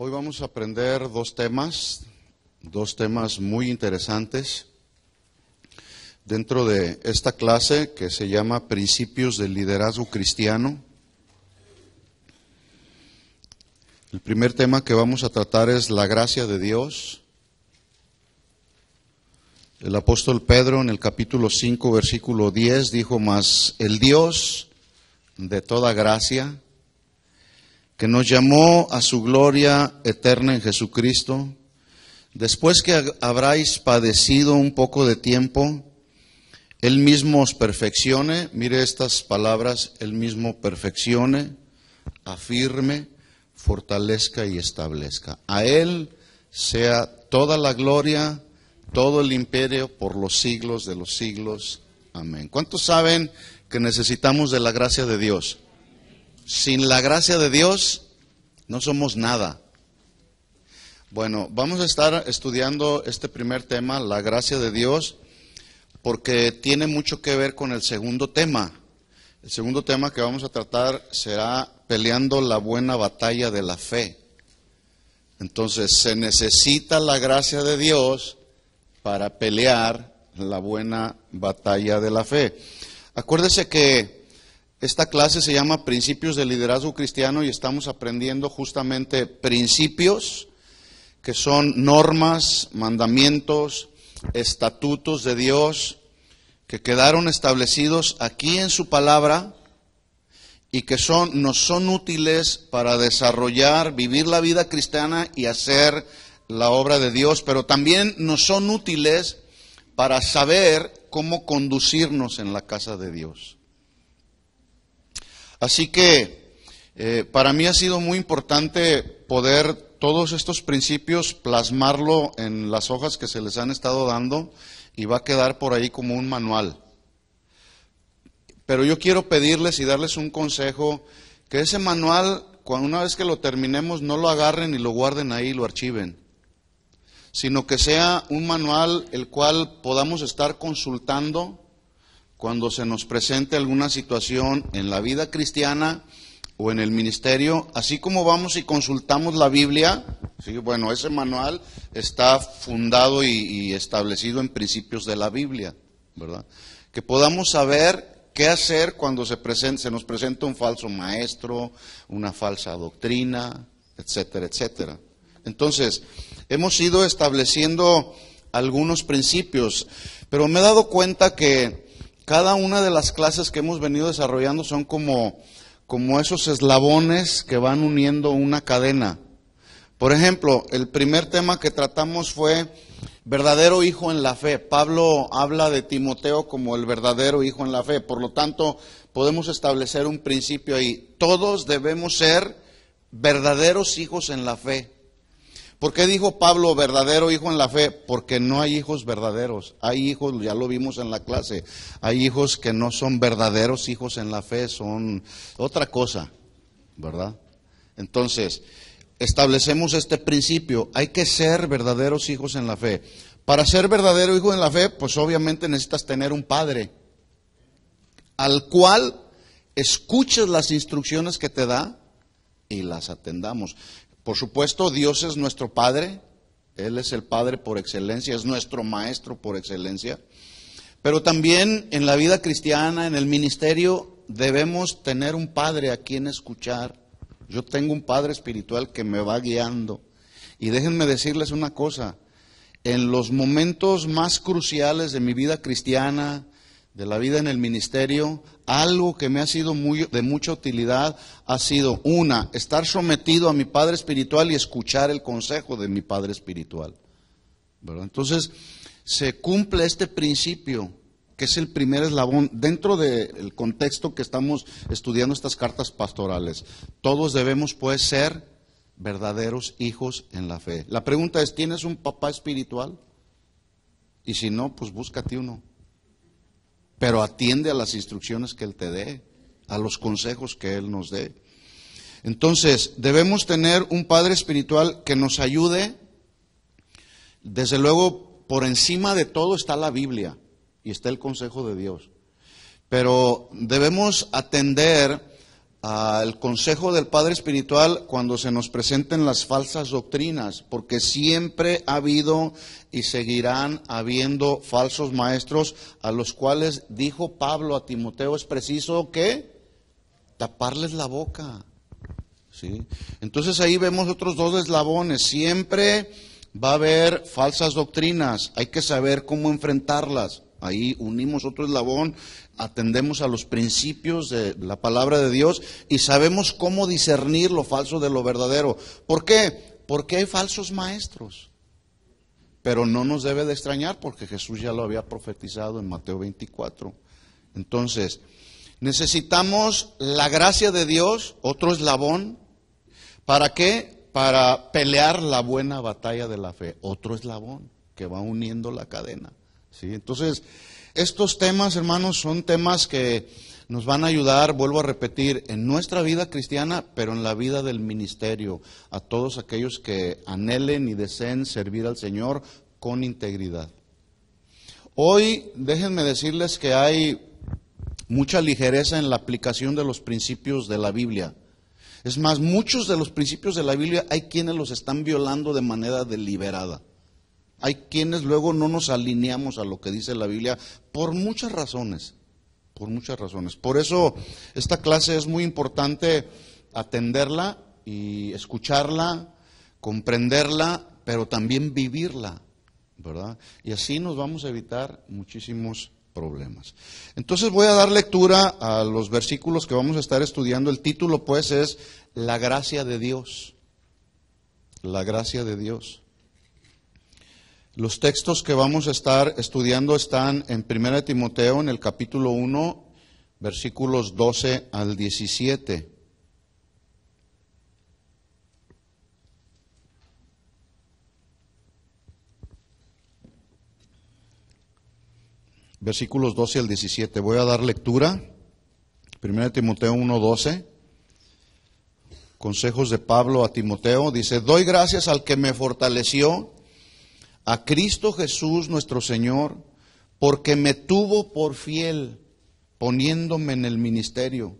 Hoy vamos a aprender dos temas, dos temas muy interesantes dentro de esta clase que se llama Principios del Liderazgo Cristiano. El primer tema que vamos a tratar es la gracia de Dios. El apóstol Pedro en el capítulo 5, versículo 10 dijo, más el Dios de toda gracia, que nos llamó a su gloria eterna en Jesucristo, después que habráis padecido un poco de tiempo, Él mismo os perfeccione, mire estas palabras, Él mismo perfeccione, afirme, fortalezca y establezca. A Él sea toda la gloria, todo el imperio por los siglos de los siglos. Amén. ¿Cuántos saben que necesitamos de la gracia de Dios? Sin la gracia de Dios no somos nada. Bueno, vamos a estar estudiando este primer tema, la gracia de Dios, porque tiene mucho que ver con el segundo tema. El segundo tema que vamos a tratar será peleando la buena batalla de la fe. Entonces, se necesita la gracia de Dios para pelear la buena batalla de la fe. Acuérdese que esta clase se llama Principios de Liderazgo Cristiano y estamos aprendiendo justamente principios que son normas, mandamientos, estatutos de Dios que quedaron establecidos aquí en su palabra y que son, nos son útiles para desarrollar, vivir la vida cristiana y hacer la obra de Dios, pero también nos son útiles para saber cómo conducirnos en la casa de Dios. Así que eh, para mí ha sido muy importante poder todos estos principios plasmarlo en las hojas que se les han estado dando y va a quedar por ahí como un manual. Pero yo quiero pedirles y darles un consejo, que ese manual, una vez que lo terminemos, no lo agarren y lo guarden ahí y lo archiven, sino que sea un manual el cual podamos estar consultando cuando se nos presente alguna situación en la vida cristiana o en el ministerio, así como vamos y consultamos la Biblia, bueno, ese manual está fundado y, establecido en principios de la Biblia, ¿verdad? Que podamos saber ¿Qué hacer cuando se, nos presenta un falso maestro, una falsa doctrina, etcétera, etcétera? Entonces, hemos ido estableciendo algunos principios, pero me he dado cuenta que cada una de las clases que hemos venido desarrollando son como, como esos eslabones que van uniendo una cadena. Por ejemplo, el primer tema que tratamos fue verdadero hijo en la fe. Pablo habla de Timoteo como el verdadero hijo en la fe. Por lo tanto, podemos establecer un principio ahí. Todos debemos ser verdaderos hijos en la fe. ¿Por qué dijo Pablo verdadero hijo en la fe? Porque no hay hijos verdaderos. Hay hijos, ya lo vimos en la clase, hay hijos que no son verdaderos hijos en la fe, son otra cosa, ¿verdad? Entonces, establecemos este principio, hay que ser verdaderos hijos en la fe. Para ser verdadero hijo en la fe, pues obviamente necesitas tener un padre al cual escuches las instrucciones que te da y las atendamos. Por supuesto, Dios es nuestro Padre, Él es el Padre por excelencia, es nuestro Maestro por excelencia, pero también en la vida cristiana, en el ministerio, debemos tener un Padre a quien escuchar. Yo tengo un Padre espiritual que me va guiando. Y déjenme decirles una cosa, en los momentos más cruciales de mi vida cristiana, de la vida en el ministerio, algo que me ha sido muy, de mucha utilidad ha sido, una, estar sometido a mi Padre Espiritual y escuchar el consejo de mi Padre Espiritual. Entonces, se cumple este principio, que es el primer eslabón, dentro del contexto que estamos estudiando estas cartas pastorales. Todos debemos, pues, ser verdaderos hijos en la fe. La pregunta es, ¿tienes un papá espiritual? Y si no, pues búscate uno pero atiende a las instrucciones que Él te dé, a los consejos que Él nos dé. Entonces, debemos tener un Padre Espiritual que nos ayude. Desde luego, por encima de todo está la Biblia y está el consejo de Dios. Pero debemos atender al consejo del Padre Espiritual cuando se nos presenten las falsas doctrinas, porque siempre ha habido y seguirán habiendo falsos maestros a los cuales dijo Pablo a Timoteo, es preciso que taparles la boca. ¿Sí? Entonces ahí vemos otros dos eslabones, siempre va a haber falsas doctrinas, hay que saber cómo enfrentarlas. Ahí unimos otro eslabón, atendemos a los principios de la palabra de Dios y sabemos cómo discernir lo falso de lo verdadero. ¿Por qué? Porque hay falsos maestros. Pero no nos debe de extrañar porque Jesús ya lo había profetizado en Mateo 24. Entonces, necesitamos la gracia de Dios, otro eslabón. ¿Para qué? Para pelear la buena batalla de la fe, otro eslabón que va uniendo la cadena. Entonces, estos temas, hermanos, son temas que nos van a ayudar, vuelvo a repetir, en nuestra vida cristiana, pero en la vida del ministerio, a todos aquellos que anhelen y deseen servir al Señor con integridad. Hoy, déjenme decirles que hay mucha ligereza en la aplicación de los principios de la Biblia. Es más, muchos de los principios de la Biblia hay quienes los están violando de manera deliberada. Hay quienes luego no nos alineamos a lo que dice la Biblia por muchas razones, por muchas razones. Por eso esta clase es muy importante atenderla y escucharla, comprenderla, pero también vivirla, ¿verdad? Y así nos vamos a evitar muchísimos problemas. Entonces voy a dar lectura a los versículos que vamos a estar estudiando. El título pues es La gracia de Dios. La gracia de Dios. Los textos que vamos a estar estudiando están en 1 Timoteo, en el capítulo 1, versículos 12 al 17. Versículos 12 al 17. Voy a dar lectura. 1 Timoteo 1, 12. Consejos de Pablo a Timoteo. Dice, doy gracias al que me fortaleció a Cristo Jesús nuestro Señor, porque me tuvo por fiel poniéndome en el ministerio.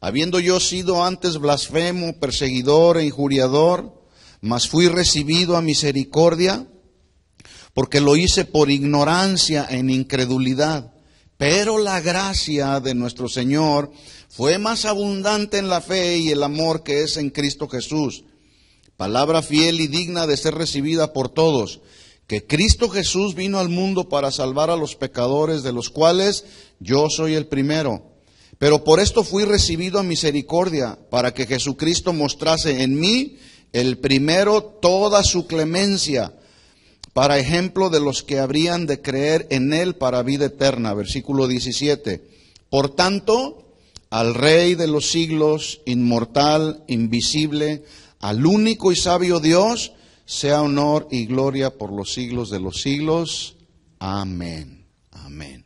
Habiendo yo sido antes blasfemo, perseguidor e injuriador, mas fui recibido a misericordia, porque lo hice por ignorancia en incredulidad. Pero la gracia de nuestro Señor fue más abundante en la fe y el amor que es en Cristo Jesús. Palabra fiel y digna de ser recibida por todos que Cristo Jesús vino al mundo para salvar a los pecadores, de los cuales yo soy el primero. Pero por esto fui recibido a misericordia, para que Jesucristo mostrase en mí el primero toda su clemencia, para ejemplo de los que habrían de creer en él para vida eterna. Versículo 17. Por tanto, al Rey de los siglos, inmortal, invisible, al único y sabio Dios, sea honor y gloria por los siglos de los siglos. Amén. Amén.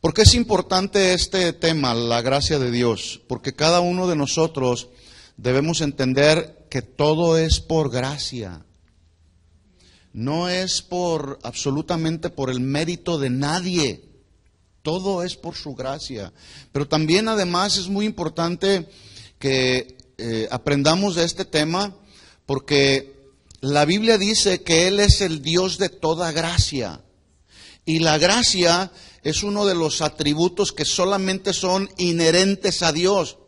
¿Por qué es importante este tema, la gracia de Dios? Porque cada uno de nosotros debemos entender que todo es por gracia. No es por absolutamente por el mérito de nadie. Todo es por su gracia. Pero también además es muy importante que eh, aprendamos de este tema porque la Biblia dice que Él es el Dios de toda gracia. Y la gracia es uno de los atributos que solamente son inherentes a Dios.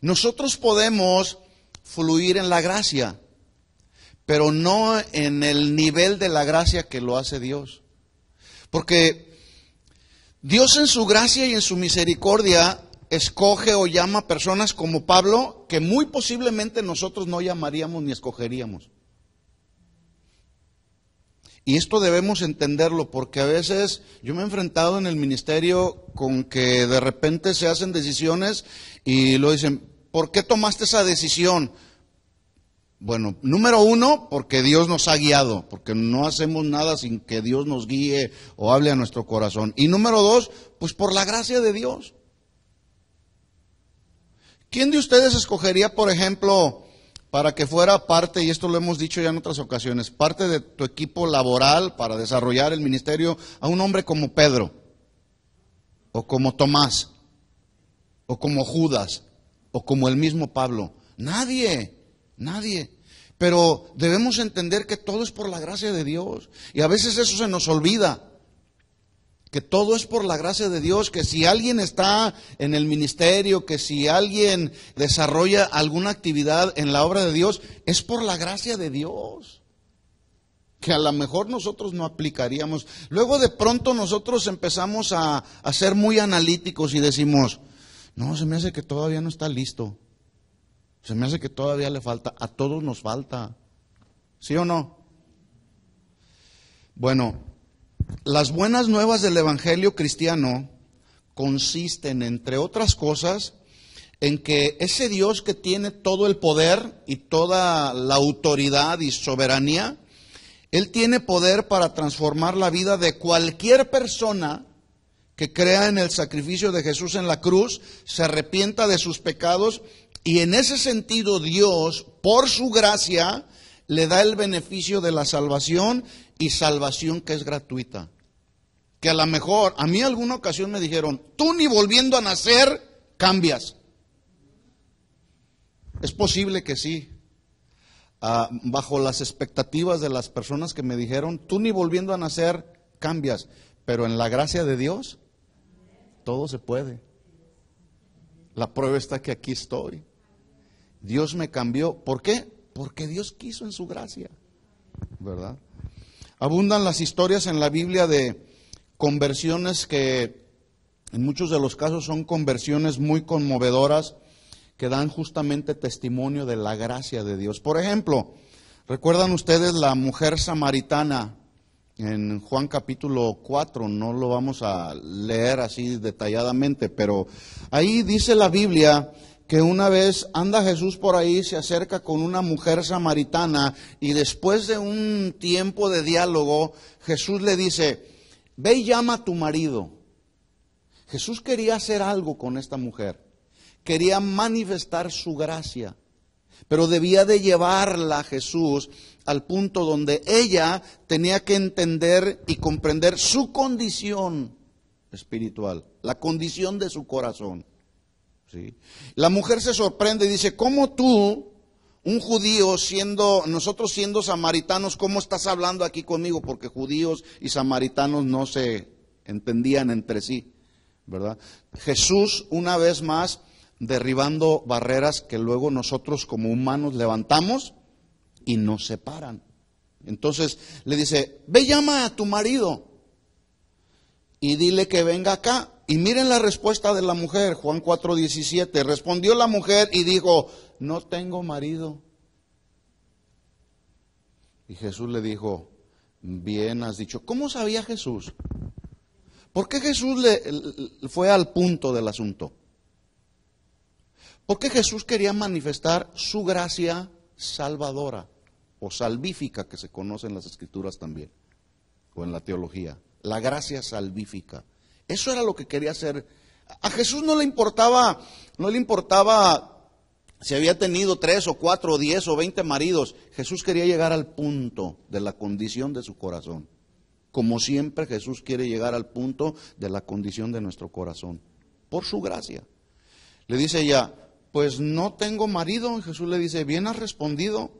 Nosotros podemos fluir en la gracia, pero no en el nivel de la gracia que lo hace Dios. Porque Dios en su gracia y en su misericordia escoge o llama personas como Pablo que muy posiblemente nosotros no llamaríamos ni escogeríamos. Y esto debemos entenderlo porque a veces yo me he enfrentado en el ministerio con que de repente se hacen decisiones y lo dicen, ¿por qué tomaste esa decisión? Bueno, número uno, porque Dios nos ha guiado, porque no hacemos nada sin que Dios nos guíe o hable a nuestro corazón. Y número dos, pues por la gracia de Dios. ¿Quién de ustedes escogería, por ejemplo, para que fuera parte, y esto lo hemos dicho ya en otras ocasiones, parte de tu equipo laboral para desarrollar el ministerio a un hombre como Pedro, o como Tomás, o como Judas, o como el mismo Pablo? Nadie, nadie. Pero debemos entender que todo es por la gracia de Dios. Y a veces eso se nos olvida que todo es por la gracia de Dios, que si alguien está en el ministerio, que si alguien desarrolla alguna actividad en la obra de Dios, es por la gracia de Dios que a lo mejor nosotros no aplicaríamos. Luego de pronto nosotros empezamos a, ser muy analíticos y decimos, no, se me hace que todavía no está listo. Se me hace que todavía le falta. A todos nos falta. ¿Sí o no? Bueno, las buenas nuevas del Evangelio cristiano consisten, entre otras cosas, en que ese Dios que tiene todo el poder y toda la autoridad y soberanía, Él tiene poder para transformar la vida de cualquier persona que crea en el sacrificio de Jesús en la cruz, se arrepienta de sus pecados y en ese sentido Dios, por su gracia, le da el beneficio de la salvación y salvación que es gratuita. Que a lo mejor, a mí alguna ocasión me dijeron, tú ni volviendo a nacer cambias. Es posible que sí. Ah, bajo las expectativas de las personas que me dijeron, tú ni volviendo a nacer cambias. Pero en la gracia de Dios, todo se puede. La prueba está que aquí estoy. Dios me cambió. ¿Por qué? Porque Dios quiso en su gracia, ¿verdad? Abundan las historias en la Biblia de conversiones que en muchos de los casos son conversiones muy conmovedoras que dan justamente testimonio de la gracia de Dios. Por ejemplo, ¿recuerdan ustedes la mujer samaritana en Juan capítulo 4? No lo vamos a leer así detalladamente, pero ahí dice la Biblia que una vez anda Jesús por ahí, se acerca con una mujer samaritana y después de un tiempo de diálogo, Jesús le dice, ve y llama a tu marido. Jesús quería hacer algo con esta mujer, quería manifestar su gracia, pero debía de llevarla a Jesús al punto donde ella tenía que entender y comprender su condición espiritual, la condición de su corazón. La mujer se sorprende y dice, ¿cómo tú, un judío, siendo, nosotros siendo samaritanos, cómo estás hablando aquí conmigo? Porque judíos y samaritanos no se entendían entre sí, ¿verdad? Jesús, una vez más, derribando barreras que luego nosotros como humanos levantamos y nos separan. Entonces le dice, ve llama a tu marido y dile que venga acá. Y miren la respuesta de la mujer, Juan 4:17. Respondió la mujer y dijo, no tengo marido. Y Jesús le dijo, bien has dicho. ¿Cómo sabía Jesús? ¿Por qué Jesús le, fue al punto del asunto? Porque Jesús quería manifestar su gracia salvadora o salvífica que se conoce en las escrituras también, o en la teología, la gracia salvífica. Eso era lo que quería hacer. A Jesús no le importaba, no le importaba si había tenido tres o cuatro o diez o veinte maridos. Jesús quería llegar al punto de la condición de su corazón. Como siempre Jesús quiere llegar al punto de la condición de nuestro corazón, por su gracia. Le dice ella, pues no tengo marido. Jesús le dice, bien has respondido,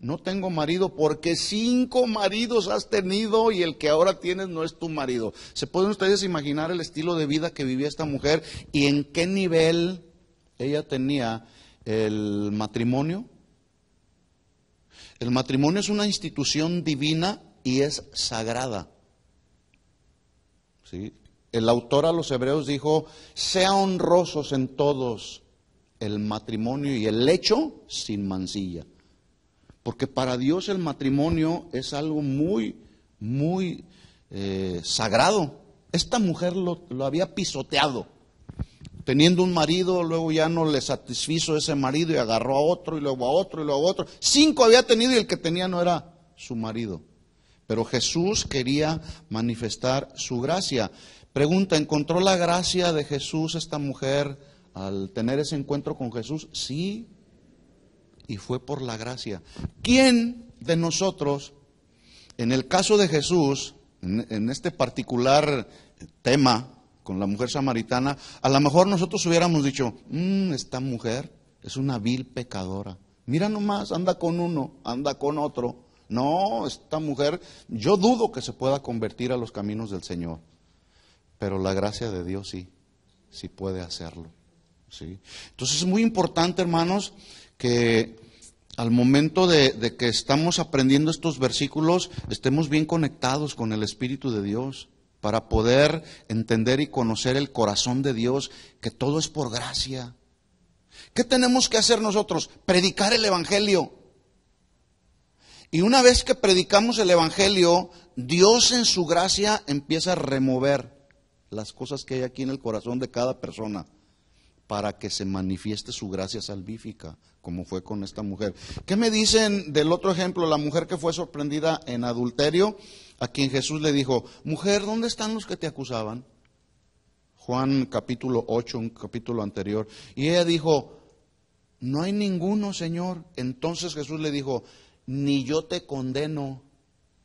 no tengo marido porque cinco maridos has tenido y el que ahora tienes no es tu marido. ¿Se pueden ustedes imaginar el estilo de vida que vivía esta mujer y en qué nivel ella tenía el matrimonio? El matrimonio es una institución divina y es sagrada. ¿Sí? El autor a los hebreos dijo, sea honrosos en todos el matrimonio y el lecho sin mancilla. Porque para Dios el matrimonio es algo muy, muy eh, sagrado. Esta mujer lo, lo había pisoteado. Teniendo un marido, luego ya no le satisfizo ese marido y agarró a otro y luego a otro y luego a otro. Cinco había tenido y el que tenía no era su marido. Pero Jesús quería manifestar su gracia. Pregunta, ¿encontró la gracia de Jesús esta mujer al tener ese encuentro con Jesús? Sí, y fue por la gracia. ¿Quién de nosotros, en el caso de Jesús, en, este particular tema con la mujer samaritana, a lo mejor nosotros hubiéramos dicho, mm, esta mujer es una vil pecadora. Mira nomás, anda con uno, anda con otro. No, esta mujer, yo dudo que se pueda convertir a los caminos del Señor. Pero la gracia de Dios sí, sí puede hacerlo. ¿sí? Entonces es muy importante, hermanos, que al momento de, que estamos aprendiendo estos versículos estemos bien conectados con el Espíritu de Dios para poder entender y conocer el corazón de Dios, que todo es por gracia. ¿Qué tenemos que hacer nosotros? Predicar el Evangelio. Y una vez que predicamos el Evangelio, Dios en su gracia empieza a remover las cosas que hay aquí en el corazón de cada persona para que se manifieste su gracia salvífica, como fue con esta mujer. ¿Qué me dicen del otro ejemplo, la mujer que fue sorprendida en adulterio, a quien Jesús le dijo, mujer, ¿dónde están los que te acusaban? Juan capítulo 8, un capítulo anterior. Y ella dijo, no hay ninguno, Señor. Entonces Jesús le dijo, ni yo te condeno,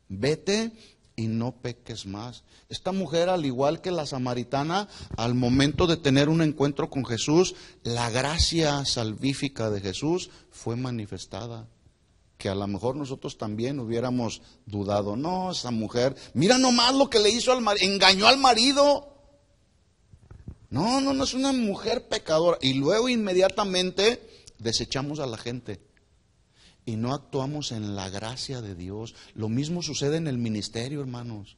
vete y no peques más. Esta mujer, al igual que la samaritana, al momento de tener un encuentro con Jesús, la gracia salvífica de Jesús fue manifestada. Que a lo mejor nosotros también hubiéramos dudado, no, esa mujer, mira nomás lo que le hizo al marido, engañó al marido. No, no, no es una mujer pecadora. Y luego inmediatamente desechamos a la gente y no actuamos en la gracia de Dios. Lo mismo sucede en el ministerio, hermanos.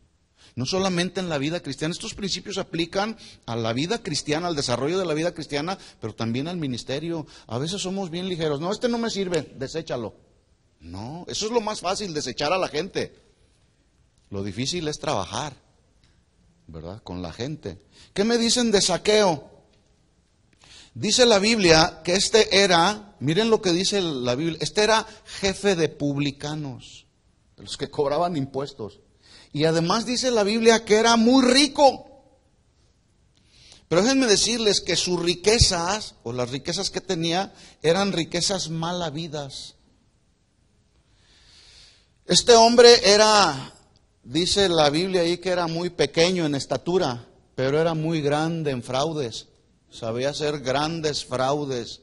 No solamente en la vida cristiana, estos principios aplican a la vida cristiana, al desarrollo de la vida cristiana, pero también al ministerio. A veces somos bien ligeros, no, este no me sirve, deséchalo. No, eso es lo más fácil, desechar a la gente. Lo difícil es trabajar, ¿verdad? Con la gente. ¿Qué me dicen de saqueo? Dice la Biblia que este era, miren lo que dice la Biblia, este era jefe de publicanos, los que cobraban impuestos. Y además dice la Biblia que era muy rico. Pero déjenme decirles que sus riquezas, o las riquezas que tenía, eran riquezas mal habidas. Este hombre era, dice la Biblia ahí que era muy pequeño en estatura, pero era muy grande en fraudes sabía hacer grandes fraudes,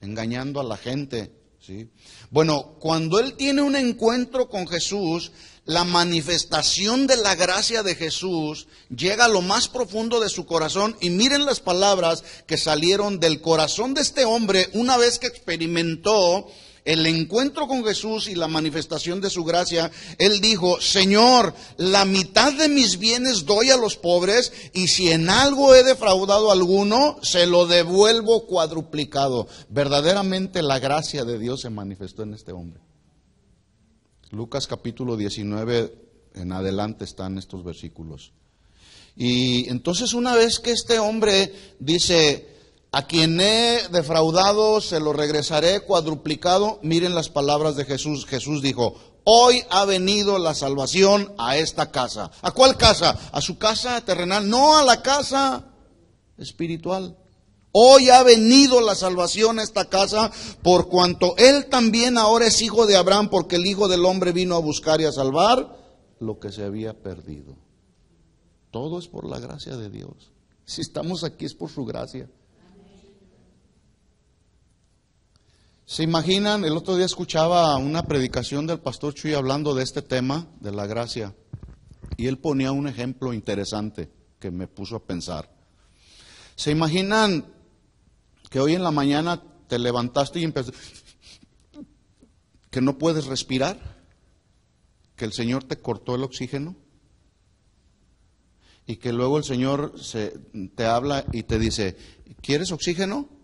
engañando a la gente. ¿sí? Bueno, cuando él tiene un encuentro con Jesús, la manifestación de la gracia de Jesús llega a lo más profundo de su corazón y miren las palabras que salieron del corazón de este hombre una vez que experimentó el encuentro con Jesús y la manifestación de su gracia, él dijo, Señor, la mitad de mis bienes doy a los pobres y si en algo he defraudado a alguno, se lo devuelvo cuadruplicado. Verdaderamente la gracia de Dios se manifestó en este hombre. Lucas capítulo 19 en adelante están estos versículos. Y entonces una vez que este hombre dice, a quien he defraudado se lo regresaré cuadruplicado. Miren las palabras de Jesús. Jesús dijo, hoy ha venido la salvación a esta casa. ¿A cuál casa? ¿A su casa terrenal? No, a la casa espiritual. Hoy ha venido la salvación a esta casa por cuanto él también ahora es hijo de Abraham porque el Hijo del Hombre vino a buscar y a salvar lo que se había perdido. Todo es por la gracia de Dios. Si estamos aquí es por su gracia. ¿Se imaginan? El otro día escuchaba una predicación del pastor Chuy hablando de este tema, de la gracia, y él ponía un ejemplo interesante que me puso a pensar. ¿Se imaginan que hoy en la mañana te levantaste y empezaste que no puedes respirar? ¿Que el Señor te cortó el oxígeno? Y que luego el Señor se, te habla y te dice, ¿quieres oxígeno?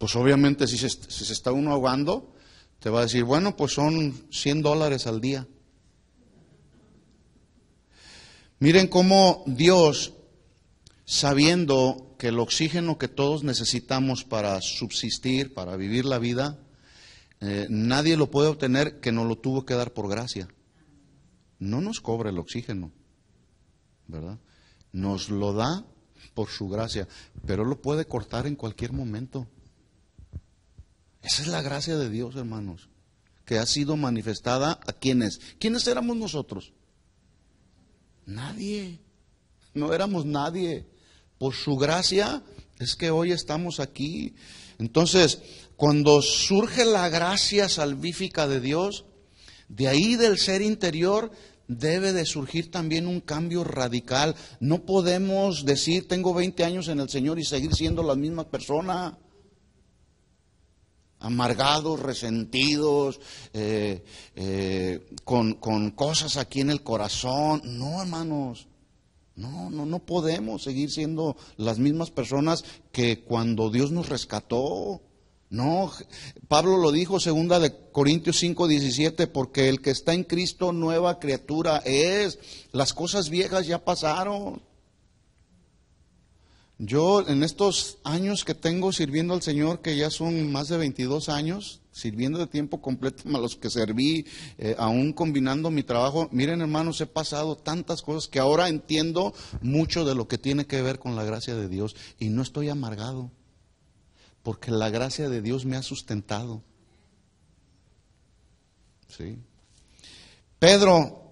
Pues obviamente si se, está uno ahogando, te va a decir, bueno, pues son 100 dólares al día. Miren cómo Dios, sabiendo que el oxígeno que todos necesitamos para subsistir, para vivir la vida, eh, nadie lo puede obtener que no lo tuvo que dar por gracia. No nos cobra el oxígeno, ¿verdad? Nos lo da por su gracia, pero lo puede cortar en cualquier momento. Esa es la gracia de Dios, hermanos, que ha sido manifestada a quienes. ¿Quiénes éramos nosotros? Nadie. No éramos nadie. Por su gracia es que hoy estamos aquí. Entonces, cuando surge la gracia salvífica de Dios, de ahí del ser interior debe de surgir también un cambio radical. No podemos decir, tengo 20 años en el Señor y seguir siendo la misma persona amargados, resentidos, eh, eh, con, cosas aquí en el corazón. No, hermanos, no, no, no podemos seguir siendo las mismas personas que cuando Dios nos rescató. No, Pablo lo dijo, segunda de Corintios 5, 17, porque el que está en Cristo nueva criatura es. Las cosas viejas ya pasaron. Yo en estos años que tengo sirviendo al Señor, que ya son más de 22 años, sirviendo de tiempo completo a los que serví, eh, aún combinando mi trabajo, miren hermanos, he pasado tantas cosas que ahora entiendo mucho de lo que tiene que ver con la gracia de Dios y no estoy amargado, porque la gracia de Dios me ha sustentado. Pedro,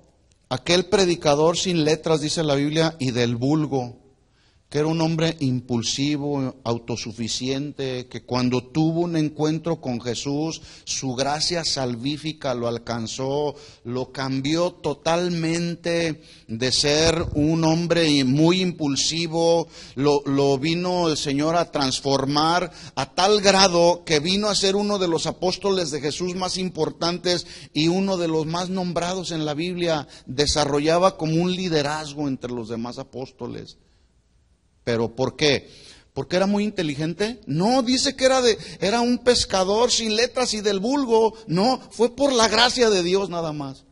aquel predicador sin letras, dice la Biblia, y del vulgo que era un hombre impulsivo, autosuficiente, que cuando tuvo un encuentro con Jesús, su gracia salvífica lo alcanzó, lo cambió totalmente de ser un hombre muy impulsivo, lo, vino el Señor a transformar a tal grado que vino a ser uno de los apóstoles de Jesús más importantes y uno de los más nombrados en la Biblia, desarrollaba como un liderazgo entre los demás apóstoles. ¿Pero por qué? ¿Porque era muy inteligente? No, dice que era, de, era un pescador sin letras y del vulgo. No, fue por la gracia de Dios nada más.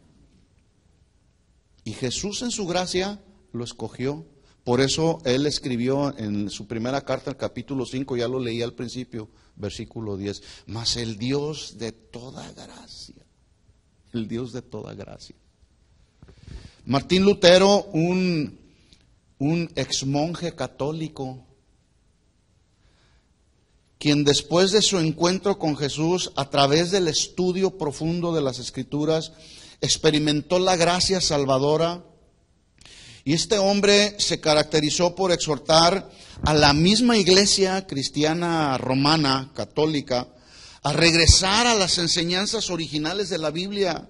Y Jesús en su gracia lo escogió. Por eso él escribió en su primera carta, el capítulo 5, ya lo leí al principio, versículo 10, mas el Dios de toda gracia, el Dios de toda gracia. Martín Lutero, un un monje católico, quien después de su encuentro con Jesús, a través del estudio profundo de las Escrituras, experimentó la gracia salvadora. Y este hombre se caracterizó por exhortar a la misma iglesia cristiana romana, católica, a regresar a las enseñanzas originales de la Biblia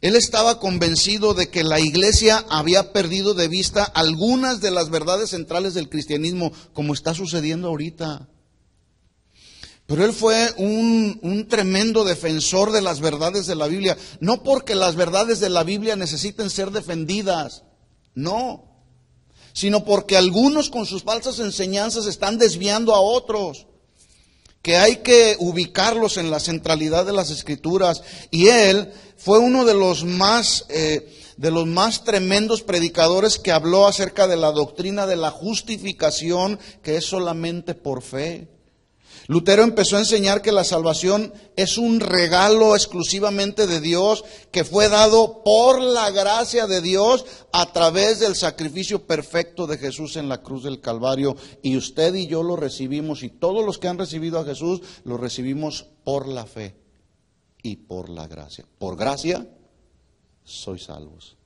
él estaba convencido de que la iglesia había perdido de vista algunas de las verdades centrales del cristianismo, como está sucediendo ahorita. Pero él fue un, tremendo defensor de las verdades de la Biblia. No porque las verdades de la Biblia necesiten ser defendidas, no, sino porque algunos con sus falsas enseñanzas están desviando a otros, que hay que ubicarlos en la centralidad de las escrituras. Y él fue uno de los más, eh, de los más tremendos predicadores que habló acerca de la doctrina de la justificación que es solamente por fe. Lutero empezó a enseñar que la salvación es un regalo exclusivamente de Dios que fue dado por la gracia de Dios a través del sacrificio perfecto de Jesús en la cruz del Calvario. Y usted y yo lo recibimos y todos los que han recibido a Jesús lo recibimos por la fe y por la gracia. Por gracia sois salvos.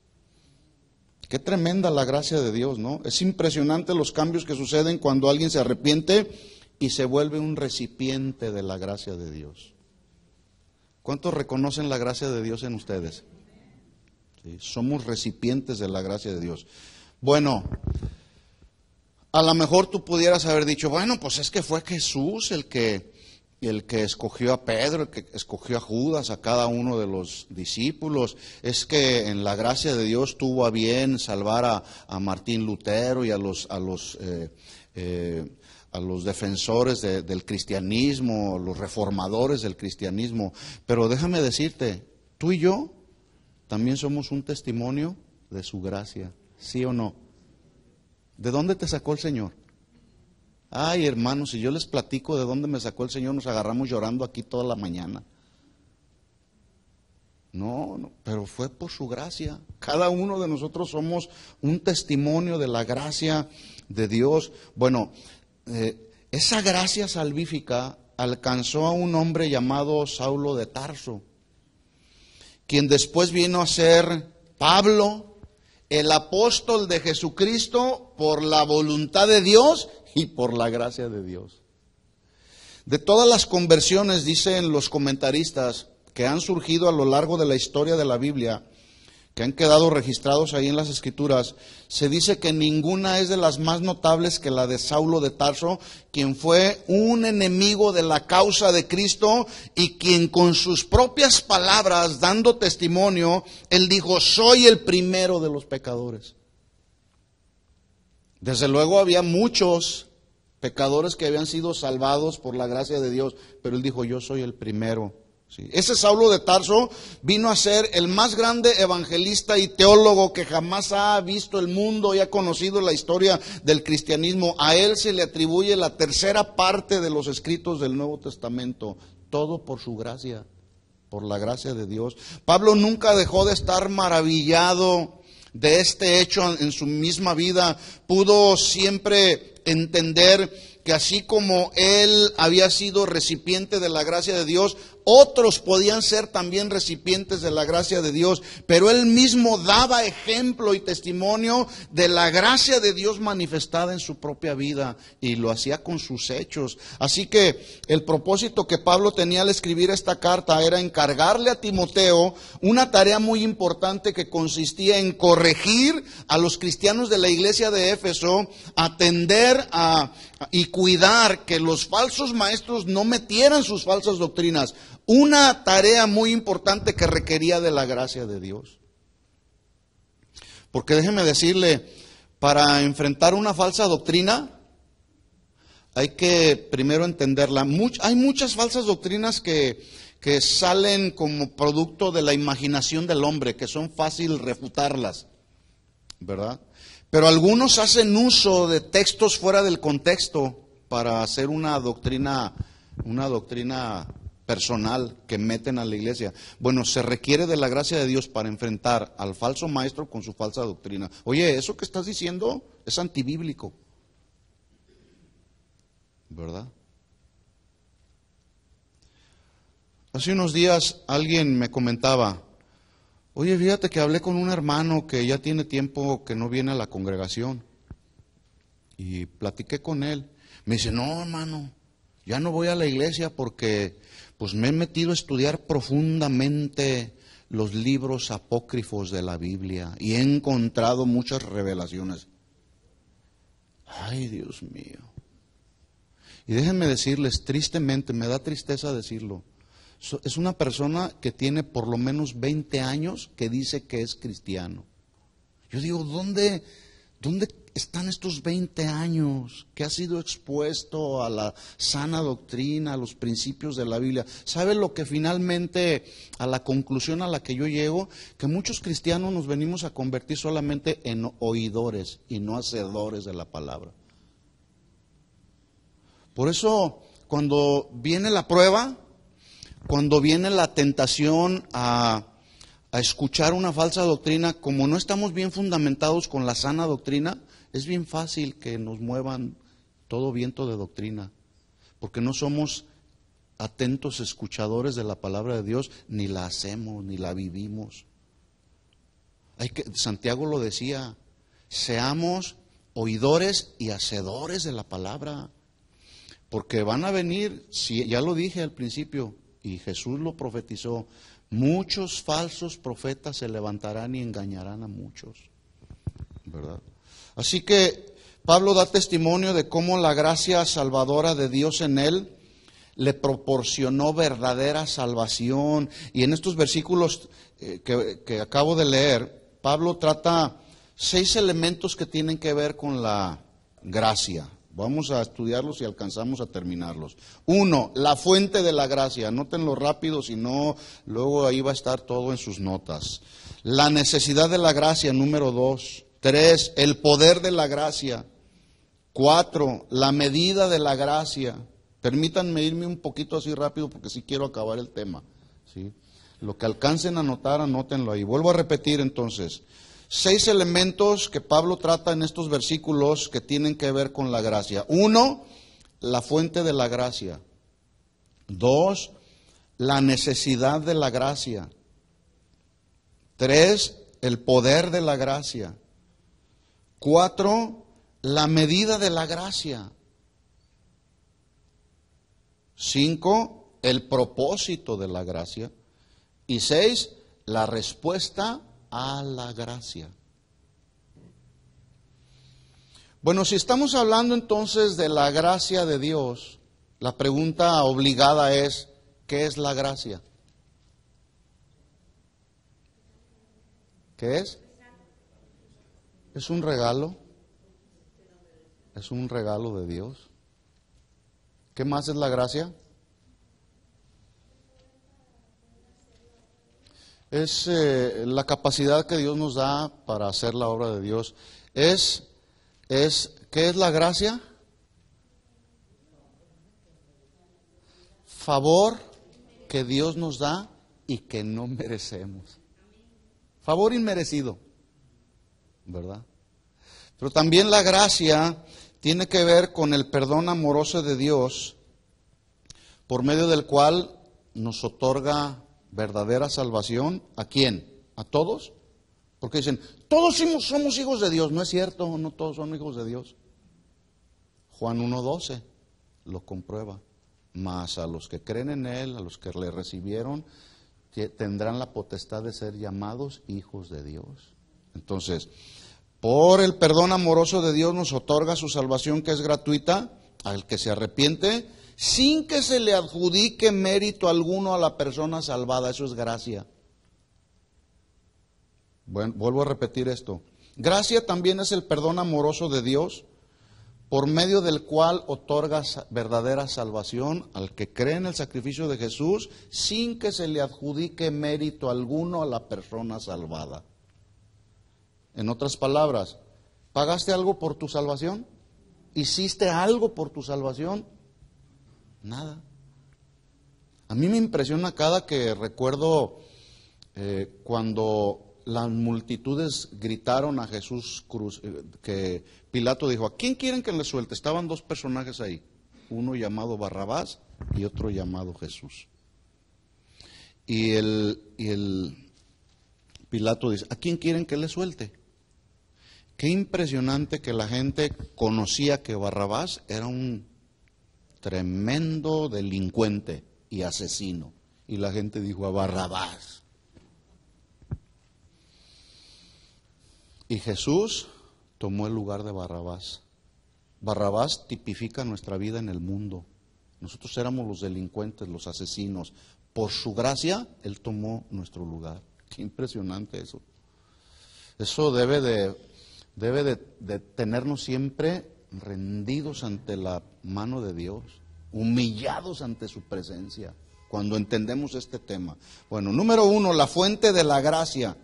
Qué tremenda la gracia de Dios, ¿no? Es impresionante los cambios que suceden cuando alguien se arrepiente y se vuelve un recipiente de la gracia de Dios. ¿Cuántos reconocen la gracia de Dios en ustedes? Somos recipientes de la gracia de Dios. Bueno, a lo mejor tú pudieras haber dicho, bueno, pues es que fue Jesús el que y el que escogió a Pedro, el que escogió a Judas, a cada uno de los discípulos, es que en la gracia de Dios tuvo a bien salvar a, Martín Lutero y a los, a los, eh, eh, a los defensores del cristianismo, los reformadores del cristianismo. Pero déjame decirte, tú y yo también somos un testimonio de su gracia, ¿sí o no? ¿De dónde te sacó el Señor? Ay, hermanos, si yo les platico de dónde me sacó el Señor, nos agarramos llorando aquí toda la mañana. No, pero fue por su gracia. Cada uno de nosotros somos un testimonio de la gracia de Dios. Bueno, eh, esa gracia salvífica alcanzó a un hombre llamado Saulo de Tarso, quien después vino a ser Pablo, el apóstol de Jesucristo por la voluntad de Dios y por la gracia de Dios. De todas las conversiones, dicen los comentaristas, que han surgido a lo largo de la historia de la Biblia, que han quedado registrados ahí en las escrituras, se dice que ninguna es de las más notables que la de Saulo de Tarso, quien fue un enemigo de la causa de Cristo y quien con sus propias palabras, dando testimonio, él dijo, soy el primero de los pecadores. Desde luego había muchos pecadores que habían sido salvados por la gracia de Dios, pero él dijo, yo soy el primero. Ese Saulo de Tarso vino a ser el más grande evangelista y teólogo que jamás ha visto el mundo y ha conocido la historia del cristianismo. A él se le atribuye la tercera parte de los escritos del Nuevo Testamento, todo por su gracia, por la gracia de Dios. Pablo nunca dejó de estar maravillado de este hecho en su misma vida, pudo siempre entender que así como él había sido recipiente de la gracia de Dios, otros podían ser también recipientes de la gracia de Dios, pero él mismo daba ejemplo y testimonio de la gracia de Dios manifestada en su propia vida y lo hacía con sus hechos. Así que el propósito que Pablo tenía al escribir esta carta era encargarle a Timoteo una tarea muy importante que consistía en corregir a los cristianos de la iglesia de Éfeso, atender a, y cuidar que los falsos maestros no metieran sus falsas doctrinas una tarea muy importante que requería de la gracia de Dios. Porque déjeme decirle, para enfrentar una falsa doctrina, hay que primero entenderla. hay muchas falsas doctrinas que, salen como producto de la imaginación del hombre, que son fácil refutarlas, ¿verdad? Pero algunos hacen uso de textos fuera del contexto para hacer una doctrina, una doctrina personal que meten a la iglesia. Bueno, se requiere de la gracia de Dios para enfrentar al falso maestro con su falsa doctrina. Oye, eso que estás diciendo es antibíblico. ¿Verdad? Hace unos días alguien me comentaba, oye, fíjate que hablé con un hermano que ya tiene tiempo que no viene a la congregación. Y platiqué con él. Me dice, no, hermano, ya no voy a la iglesia porque pues me he metido a estudiar profundamente los libros apócrifos de la Biblia y he encontrado muchas revelaciones. Ay, Dios mío. Y déjenme decirles, tristemente, me da tristeza decirlo, es una persona que tiene por lo menos 20 años que dice que es cristiano. Yo digo, ¿dónde, dónde están estos 20 años que ha sido expuesto a la sana doctrina, a los principios de la Biblia. ¿Sabe lo que finalmente, a la conclusión a la que yo llego? Que muchos cristianos nos venimos a convertir solamente en oidores y no hacedores de la palabra. Por eso, cuando viene la prueba, cuando viene la tentación a a escuchar una falsa doctrina, como no estamos bien fundamentados con la sana doctrina, es bien fácil que nos muevan todo viento de doctrina, porque no somos atentos escuchadores de la palabra de Dios, ni la hacemos, ni la vivimos. Hay que, Santiago lo decía, seamos oidores y hacedores de la palabra, porque van a venir, si, ya lo dije al principio, y Jesús lo profetizó, muchos falsos profetas se levantarán y engañarán a muchos, ¿verdad? Así que Pablo da testimonio de cómo la gracia salvadora de Dios en él le proporcionó verdadera salvación. Y en estos versículos eh, que, acabo de leer, Pablo trata seis elementos que tienen que ver con la gracia. Vamos a estudiarlos y alcanzamos a terminarlos. Uno, la fuente de la gracia. Anótenlo rápido, si no, luego ahí va a estar todo en sus notas. La necesidad de la gracia, número dos. Tres, el poder de la gracia. Cuatro, la medida de la gracia. Permítanme irme un poquito así rápido porque sí quiero acabar el tema. ¿sí? Lo que alcancen a anotar, anótenlo ahí. Vuelvo a repetir entonces. Seis elementos que Pablo trata en estos versículos que tienen que ver con la gracia. Uno, la fuente de la gracia. Dos, la necesidad de la gracia. Tres, el poder de la gracia. Cuatro, la medida de la gracia. Cinco, el propósito de la gracia. Y seis, la respuesta a la gracia. Bueno, si estamos hablando entonces de la gracia de Dios, la pregunta obligada es, ¿qué es la gracia? ¿Qué es? Es un regalo. Es un regalo de Dios. ¿Qué más es la gracia? Es eh, la capacidad que Dios nos da para hacer la obra de Dios. Es, es, ¿qué es la gracia? Favor que Dios nos da y que no merecemos. Favor inmerecido. ¿verdad? Pero también la gracia tiene que ver con el perdón amoroso de Dios, por medio del cual nos otorga verdadera salvación. ¿A quién? ¿A todos? Porque dicen, todos somos, hijos de Dios. No es cierto, no todos son hijos de Dios. Juan 1.12 lo comprueba. Mas a los que creen en Él, a los que le recibieron, tendrán la potestad de ser llamados hijos de Dios. Entonces, por el perdón amoroso de Dios nos otorga su salvación que es gratuita al que se arrepiente, sin que se le adjudique mérito alguno a la persona salvada. Eso es gracia. Bueno, vuelvo a repetir esto. Gracia también es el perdón amoroso de Dios, por medio del cual otorga verdadera salvación al que cree en el sacrificio de Jesús, sin que se le adjudique mérito alguno a la persona salvada. En otras palabras, ¿pagaste algo por tu salvación? ¿Hiciste algo por tu salvación? Nada. A mí me impresiona cada que recuerdo eh, cuando las multitudes gritaron a Jesús Cruz, eh, que Pilato dijo, ¿a quién quieren que le suelte? Estaban dos personajes ahí, uno llamado Barrabás y otro llamado Jesús. Y el, y el Pilato dice, ¿a quién quieren que le suelte? Qué impresionante que la gente conocía que Barrabás era un tremendo delincuente y asesino. Y la gente dijo a Barrabás. Y Jesús tomó el lugar de Barrabás. Barrabás tipifica nuestra vida en el mundo. Nosotros éramos los delincuentes, los asesinos. Por su gracia, Él tomó nuestro lugar. Qué impresionante eso. Eso debe de debe de, tenernos siempre rendidos ante la mano de Dios, humillados ante su presencia, cuando entendemos este tema. Bueno, número uno, la fuente de la gracia.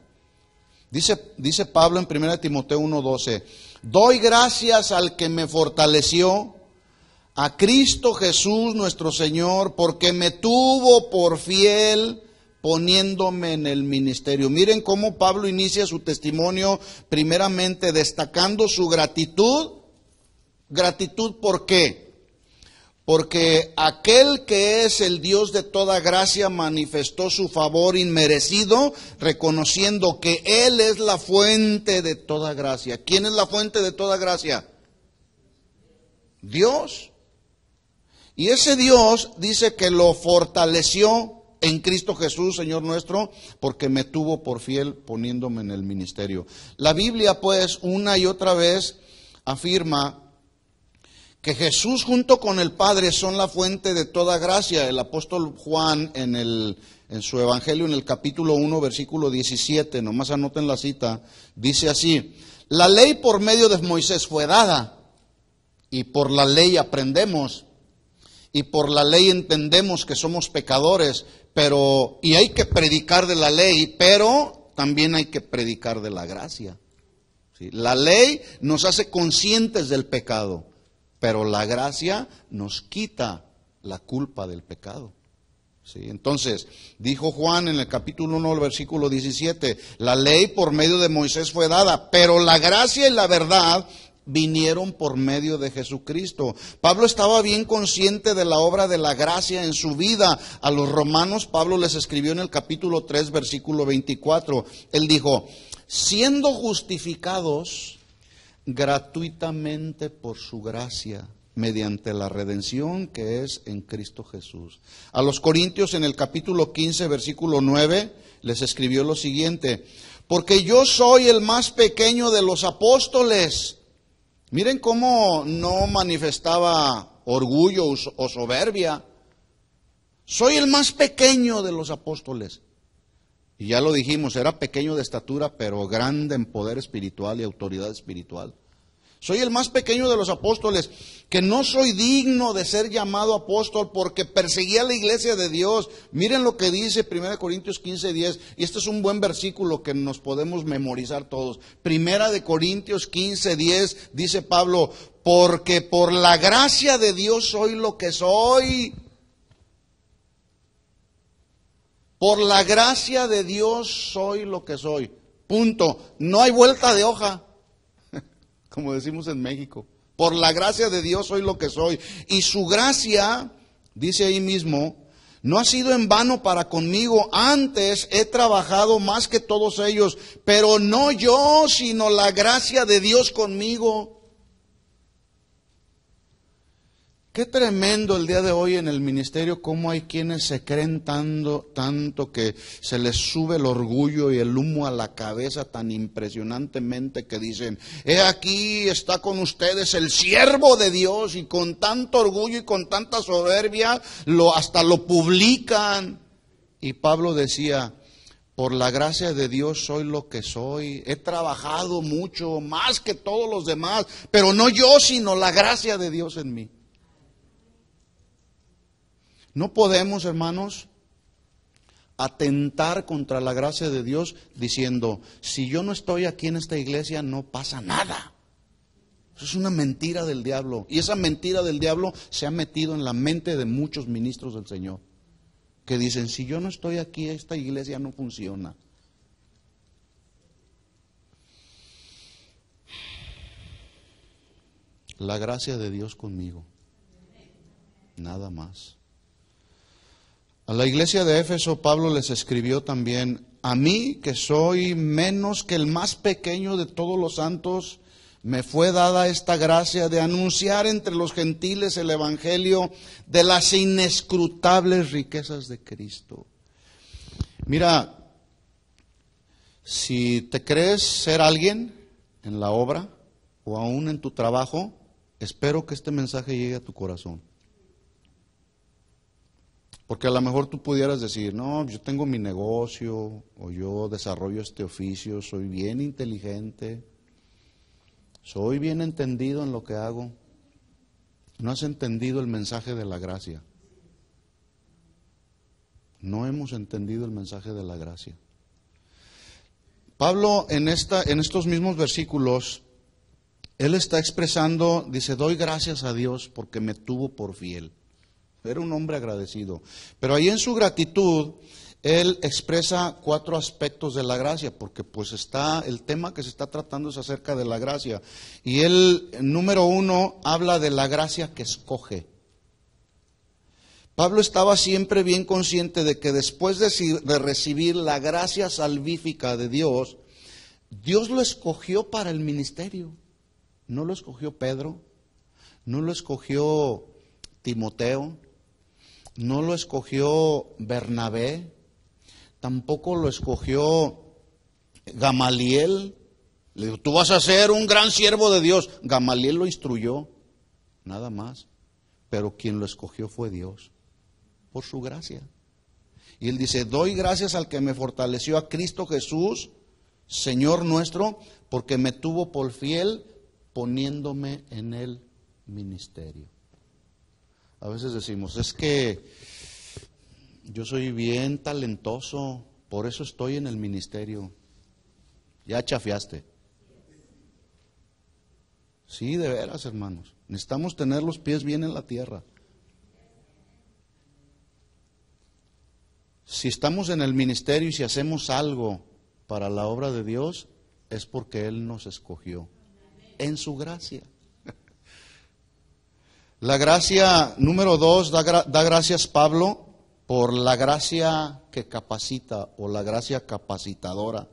Dice, dice Pablo en 1 Timoteo 1:12, doy gracias al que me fortaleció, a Cristo Jesús nuestro Señor, porque me tuvo por fiel poniéndome en el ministerio. Miren cómo Pablo inicia su testimonio primeramente destacando su gratitud. Gratitud por qué? Porque aquel que es el Dios de toda gracia manifestó su favor inmerecido, reconociendo que Él es la fuente de toda gracia. ¿Quién es la fuente de toda gracia? Dios. Y ese Dios dice que lo fortaleció en Cristo Jesús, Señor nuestro, porque me tuvo por fiel poniéndome en el ministerio. La Biblia, pues, una y otra vez afirma que Jesús junto con el Padre son la fuente de toda gracia. El apóstol Juan en, el, en su Evangelio, en el capítulo 1, versículo 17, nomás anoten la cita, dice así, la ley por medio de Moisés fue dada y por la ley aprendemos y por la ley entendemos que somos pecadores, pero y hay que predicar de la ley, pero también hay que predicar de la gracia. La ley nos hace conscientes del pecado, pero la gracia nos quita la culpa del pecado. Entonces, dijo Juan en el capítulo 1, versículo 17, la ley por medio de Moisés fue dada, pero la gracia y la verdad vinieron por medio de Jesucristo. Pablo estaba bien consciente de la obra de la gracia en su vida. A los romanos Pablo les escribió en el capítulo 3, versículo 24. Él dijo, siendo justificados gratuitamente por su gracia mediante la redención que es en Cristo Jesús. A los Corintios en el capítulo 15, versículo 9, les escribió lo siguiente, porque yo soy el más pequeño de los apóstoles, Miren cómo no manifestaba orgullo o soberbia. Soy el más pequeño de los apóstoles. Y ya lo dijimos, era pequeño de estatura, pero grande en poder espiritual y autoridad espiritual. Soy el más pequeño de los apóstoles, que no soy digno de ser llamado apóstol porque perseguía la iglesia de Dios. Miren lo que dice 1 Corintios 15.10, Y este es un buen versículo que nos podemos memorizar todos. Primera de Corintios 15.10, dice Pablo, porque por la gracia de Dios soy lo que soy. Por la gracia de Dios soy lo que soy. Punto. No hay vuelta de hoja como decimos en México. Por la gracia de Dios soy lo que soy. Y su gracia, dice ahí mismo, no ha sido en vano para conmigo. Antes he trabajado más que todos ellos, pero no yo, sino la gracia de Dios conmigo. Qué tremendo el día de hoy en el ministerio, cómo hay quienes se creen tanto, tanto que se les sube el orgullo y el humo a la cabeza tan impresionantemente que dicen, he aquí está con ustedes el siervo de Dios y con tanto orgullo y con tanta soberbia lo, hasta lo publican. Y Pablo decía, por la gracia de Dios soy lo que soy. He trabajado mucho, más que todos los demás, pero no yo, sino la gracia de Dios en mí. No podemos, hermanos, atentar contra la gracia de Dios diciendo, si yo no estoy aquí en esta iglesia, no pasa nada. Eso es una mentira del diablo. Y esa mentira del diablo se ha metido en la mente de muchos ministros del Señor, que dicen, si yo no estoy aquí, esta iglesia no funciona. La gracia de Dios conmigo. Nada más. A la iglesia de Éfeso Pablo les escribió también, a mí que soy menos que el más pequeño de todos los santos, me fue dada esta gracia de anunciar entre los gentiles el Evangelio de las inescrutables riquezas de Cristo. Mira, si te crees ser alguien en la obra o aún en tu trabajo, espero que este mensaje llegue a tu corazón. Porque a lo mejor tú pudieras decir, no, yo tengo mi negocio, o yo desarrollo este oficio, soy bien inteligente, soy bien entendido en lo que hago. No has entendido el mensaje de la gracia. No hemos entendido el mensaje de la gracia. Pablo en, esta, en estos mismos versículos, él está expresando, dice, doy gracias a Dios porque me tuvo por fiel. Era un hombre agradecido. Pero ahí en su gratitud, él expresa cuatro aspectos de la gracia, porque pues está, el tema que se está tratando es acerca de la gracia. Y él, número uno, habla de la gracia que escoge. Pablo estaba siempre bien consciente de que después de, de recibir la gracia salvífica de Dios, Dios lo escogió para el ministerio. No lo escogió Pedro, no lo escogió Timoteo, no lo escogió Bernabé, tampoco lo escogió Gamaliel. Le dijo, tú vas a ser un gran siervo de Dios. Gamaliel lo instruyó, nada más. Pero quien lo escogió fue Dios, por su gracia. Y él dice, doy gracias al que me fortaleció a Cristo Jesús, Señor nuestro, porque me tuvo por fiel poniéndome en el ministerio. A veces decimos, es que yo soy bien talentoso, por eso estoy en el ministerio. Ya chafiaste. Sí, de veras, hermanos. Necesitamos tener los pies bien en la tierra. Si estamos en el ministerio y si hacemos algo para la obra de Dios, es porque Él nos escogió en su gracia. La gracia número dos, da, gracias Pablo por la gracia que capacita o la gracia capacitadora.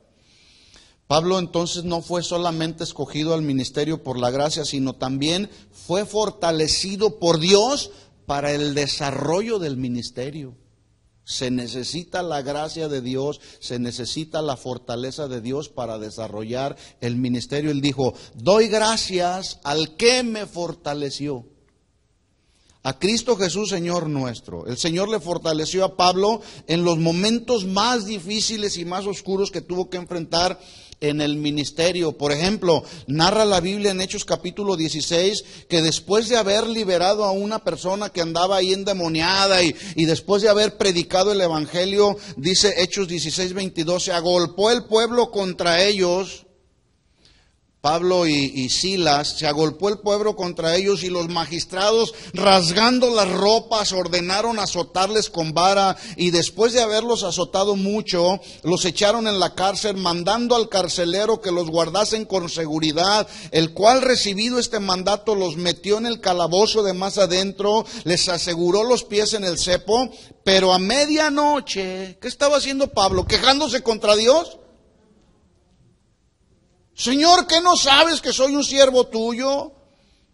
Pablo entonces no fue solamente escogido al ministerio por la gracia, sino también fue fortalecido por Dios para el desarrollo del ministerio. Se necesita la gracia de Dios, se necesita la fortaleza de Dios para desarrollar el ministerio. Él dijo, doy gracias al que me fortaleció a Cristo Jesús, Señor nuestro. El Señor le fortaleció a Pablo en los momentos más difíciles y más oscuros que tuvo que enfrentar en el ministerio. Por ejemplo, narra la Biblia en Hechos capítulo 16 que después de haber liberado a una persona que andaba ahí endemoniada y, después de haber predicado el Evangelio, dice Hechos 16, 22, se agolpó el pueblo contra ellos Pablo y, Silas, se agolpó el pueblo contra ellos y los magistrados, rasgando las ropas, ordenaron azotarles con vara y después de haberlos azotado mucho, los echaron en la cárcel, mandando al carcelero que los guardasen con seguridad, el cual recibido este mandato los metió en el calabozo de más adentro, les aseguró los pies en el cepo, pero a medianoche, ¿qué estaba haciendo Pablo? ¿Quejándose contra Dios? Señor, ¿qué no sabes que soy un siervo tuyo?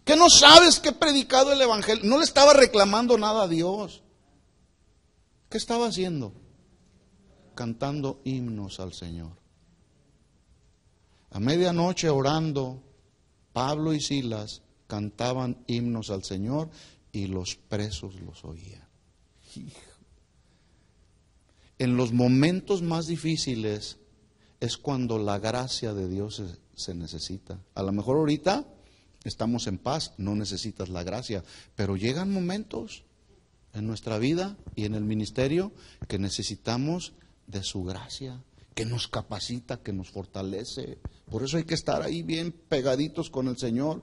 ¿Qué no sabes que he predicado el Evangelio? No le estaba reclamando nada a Dios. ¿Qué estaba haciendo? Cantando himnos al Señor. A medianoche orando, Pablo y Silas cantaban himnos al Señor y los presos los oían. En los momentos más difíciles es cuando la gracia de Dios se, necesita. A lo mejor ahorita estamos en paz, no necesitas la gracia, pero llegan momentos en nuestra vida y en el ministerio que necesitamos de su gracia, que nos capacita, que nos fortalece. Por eso hay que estar ahí bien pegaditos con el Señor,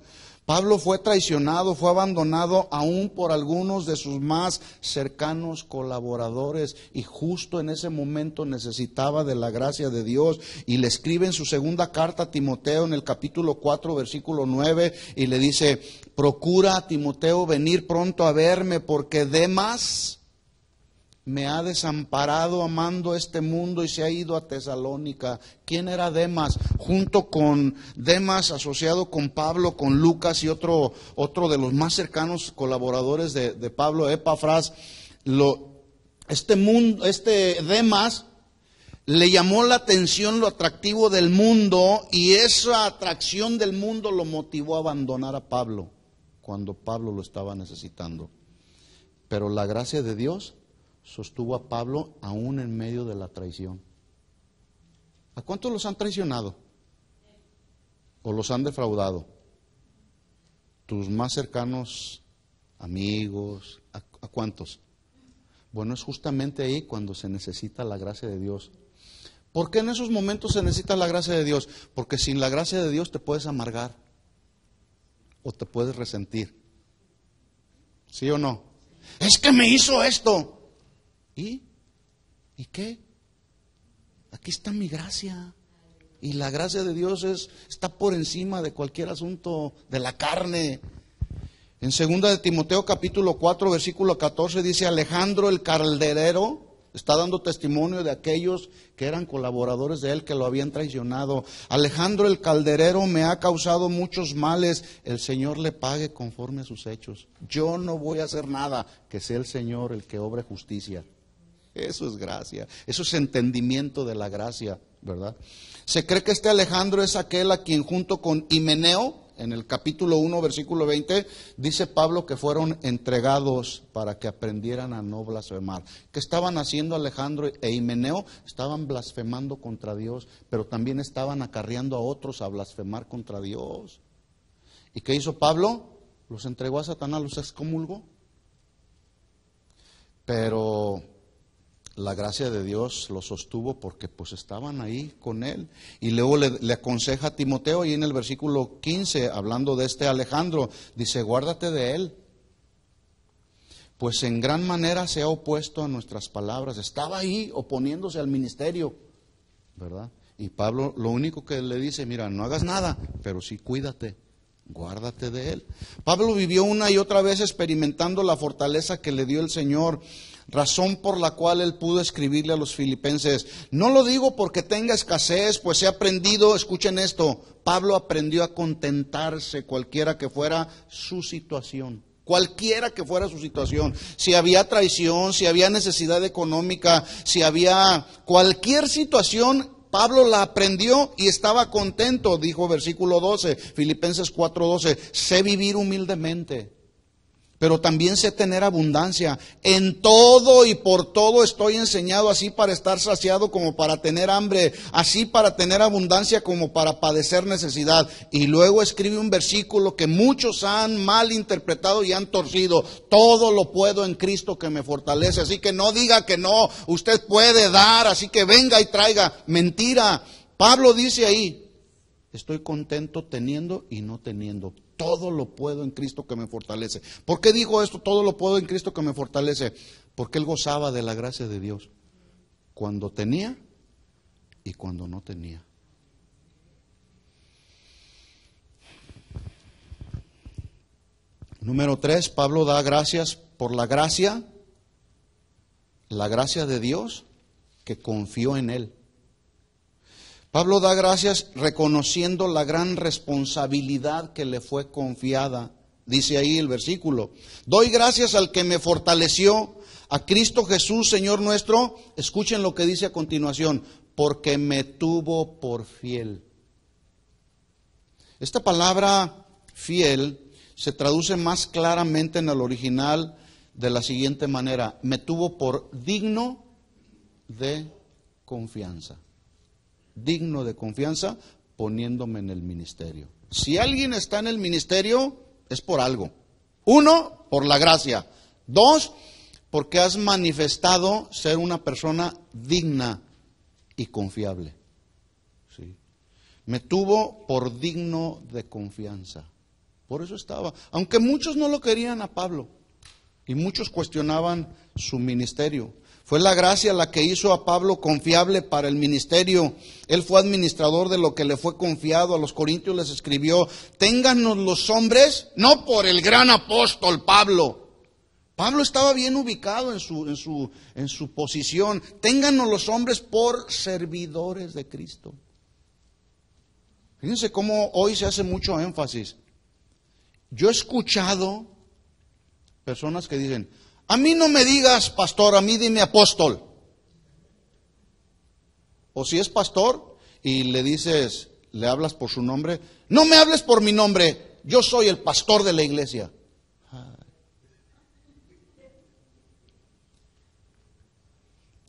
Pablo fue traicionado, fue abandonado aún por algunos de sus más cercanos colaboradores y justo en ese momento necesitaba de la gracia de Dios y le escribe en su segunda carta a Timoteo en el capítulo 4 versículo 9 y le dice, procura a Timoteo venir pronto a verme porque de más me ha desamparado amando este mundo y se ha ido a Tesalónica. ¿Quién era Demas? Junto con Demas, asociado con Pablo, con Lucas y otro, otro de los más cercanos colaboradores de, Pablo, Epafras, lo, este, mundo, este Demas le llamó la atención lo atractivo del mundo y esa atracción del mundo lo motivó a abandonar a Pablo cuando Pablo lo estaba necesitando. Pero la gracia de Dios sostuvo a Pablo aún en medio de la traición. ¿A cuántos los han traicionado? ¿O los han defraudado? ¿Tus más cercanos amigos? ¿A, cuántos? Bueno, es justamente ahí cuando se necesita la gracia de Dios. ¿Por qué en esos momentos se necesita la gracia de Dios? Porque sin la gracia de Dios te puedes amargar o te puedes resentir. ¿Sí o no? Es que me hizo esto. ¿Y? qué? Aquí está mi gracia. Y la gracia de Dios es, está por encima de cualquier asunto de la carne. En segunda de Timoteo capítulo 4 versículo 14 dice Alejandro el calderero está dando testimonio de aquellos que eran colaboradores de él que lo habían traicionado. Alejandro el calderero me ha causado muchos males, el Señor le pague conforme a sus hechos. Yo no voy a hacer nada, que sea el Señor el que obre justicia. Eso es gracia. Eso es entendimiento de la gracia, ¿verdad? Se cree que este Alejandro es aquel a quien junto con Himeneo, en el capítulo 1, versículo 20, dice Pablo que fueron entregados para que aprendieran a no blasfemar. ¿Qué estaban haciendo Alejandro e Himeneo? Estaban blasfemando contra Dios, pero también estaban acarreando a otros a blasfemar contra Dios. ¿Y qué hizo Pablo? Los entregó a Satanás, los excomulgó. Pero la gracia de Dios lo sostuvo porque pues estaban ahí con él. Y luego le, le, aconseja a Timoteo y en el versículo 15, hablando de este Alejandro, dice, guárdate de él, pues en gran manera se ha opuesto a nuestras palabras, estaba ahí oponiéndose al ministerio, ¿verdad? Y Pablo lo único que le dice, mira, no hagas nada, pero sí cuídate. Guárdate de él. Pablo vivió una y otra vez experimentando la fortaleza que le dio el Señor razón por la cual él pudo escribirle a los filipenses. No lo digo porque tenga escasez, pues he aprendido, escuchen esto, Pablo aprendió a contentarse cualquiera que fuera su situación cualquiera que fuera su situación, si había traición, si había necesidad económica, si había cualquier situación, Pablo la aprendió y estaba contento, dijo versículo 12, Filipenses 4:12, sé vivir humildemente pero también sé tener abundancia. En todo y por todo estoy enseñado así para estar saciado como para tener hambre, así para tener abundancia como para padecer necesidad. Y luego escribe un versículo que muchos han mal interpretado y han torcido. Todo lo puedo en Cristo que me fortalece. Así que no diga que no, usted puede dar, así que venga y traiga. Mentira. Pablo dice ahí, estoy contento teniendo y no teniendo todo lo puedo en Cristo que me fortalece. ¿Por qué dijo esto? Todo lo puedo en Cristo que me fortalece. Porque él gozaba de la gracia de Dios cuando tenía y cuando no tenía. Número tres, Pablo da gracias por la gracia, la gracia de Dios que confió en él. Pablo da gracias reconociendo la gran responsabilidad que le fue confiada. Dice ahí el versículo, doy gracias al que me fortaleció, a Cristo Jesús, Señor nuestro. Escuchen lo que dice a continuación, porque me tuvo por fiel. Esta palabra fiel se traduce más claramente en el original de la siguiente manera, me tuvo por digno de confianza digno de confianza poniéndome en el ministerio. Si alguien está en el ministerio, es por algo. Uno, por la gracia. Dos, porque has manifestado ser una persona digna y confiable. Sí. Me tuvo por digno de confianza. Por eso estaba. Aunque muchos no lo querían a Pablo y muchos cuestionaban su ministerio. Fue la gracia la que hizo a Pablo confiable para el ministerio. Él fue administrador de lo que le fue confiado. A los corintios les escribió, ténganos los hombres, no por el gran apóstol Pablo. Pablo estaba bien ubicado en su, en su, en su posición. Ténganos los hombres por servidores de Cristo. Fíjense cómo hoy se hace mucho énfasis. Yo he escuchado personas que dicen, a mí no me digas pastor, a mí dime apóstol. O si es pastor y le dices, le hablas por su nombre, no me hables por mi nombre, yo soy el pastor de la iglesia.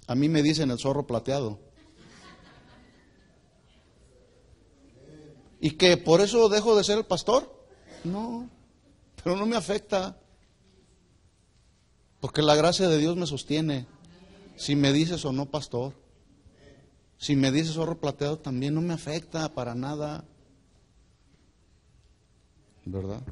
A mí me dicen el zorro plateado. ¿Y que por eso dejo de ser el pastor? No, pero no me afecta. Porque la gracia de Dios me sostiene. Si me dices o no, pastor. Si me dices oro plateado, también no me afecta para nada. ¿Verdad?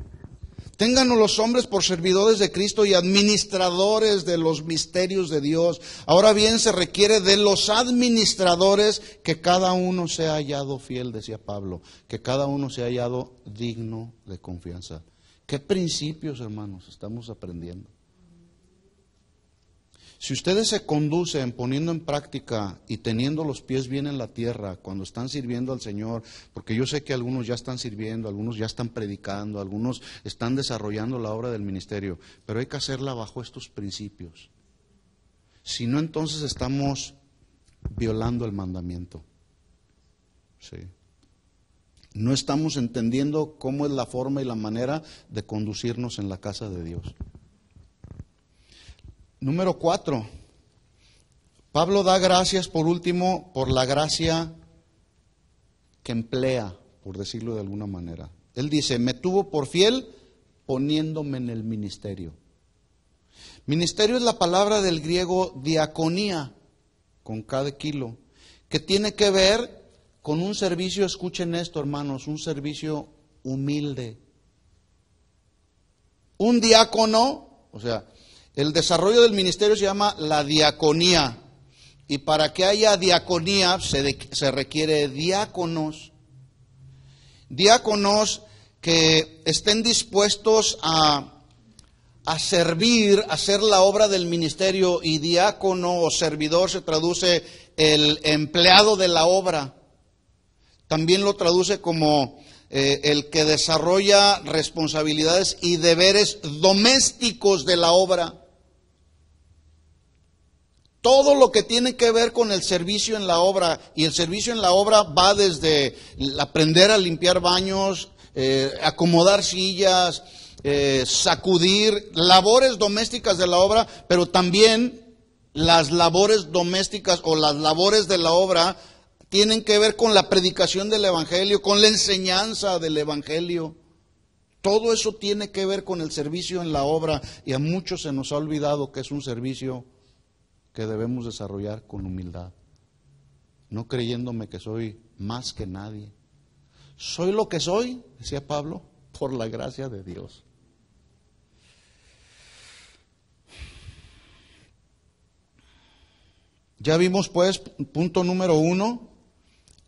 Ténganos los hombres por servidores de Cristo y administradores de los misterios de Dios. Ahora bien, se requiere de los administradores que cada uno sea hallado fiel, decía Pablo, que cada uno sea hallado digno de confianza. ¿Qué principios, hermanos, estamos aprendiendo? Si ustedes se conducen poniendo en práctica y teniendo los pies bien en la tierra cuando están sirviendo al Señor, porque yo sé que algunos ya están sirviendo, algunos ya están predicando, algunos están desarrollando la obra del ministerio, pero hay que hacerla bajo estos principios. Si no, entonces estamos violando el mandamiento. No estamos entendiendo cómo es la forma y la manera de conducirnos en la casa de Dios. Número cuatro, Pablo da gracias por último por la gracia que emplea, por decirlo de alguna manera. Él dice, me tuvo por fiel poniéndome en el ministerio. Ministerio es la palabra del griego diaconía, con cada kilo, que tiene que ver con un servicio, escuchen esto hermanos, un servicio humilde. Un diácono, o sea, el desarrollo del ministerio se llama la diaconía. Y para que haya diaconía se, requiere diáconos. Diáconos que estén dispuestos a servir, a hacer la obra del ministerio y diácono o servidor se traduce el empleado de la obra. También lo traduce como eh, el que desarrolla responsabilidades y deberes domésticos de la obra todo lo que tiene que ver con el servicio en la obra. Y el servicio en la obra va desde aprender a limpiar baños, eh, acomodar sillas, eh, sacudir, labores domésticas de la obra, pero también las labores domésticas o las labores de la obra tienen que ver con la predicación del Evangelio, con la enseñanza del Evangelio. Todo eso tiene que ver con el servicio en la obra y a muchos se nos ha olvidado que es un servicio que debemos desarrollar con humildad, no creyéndome que soy más que nadie. Soy lo que soy, decía Pablo, por la gracia de Dios. Ya vimos pues, punto número uno,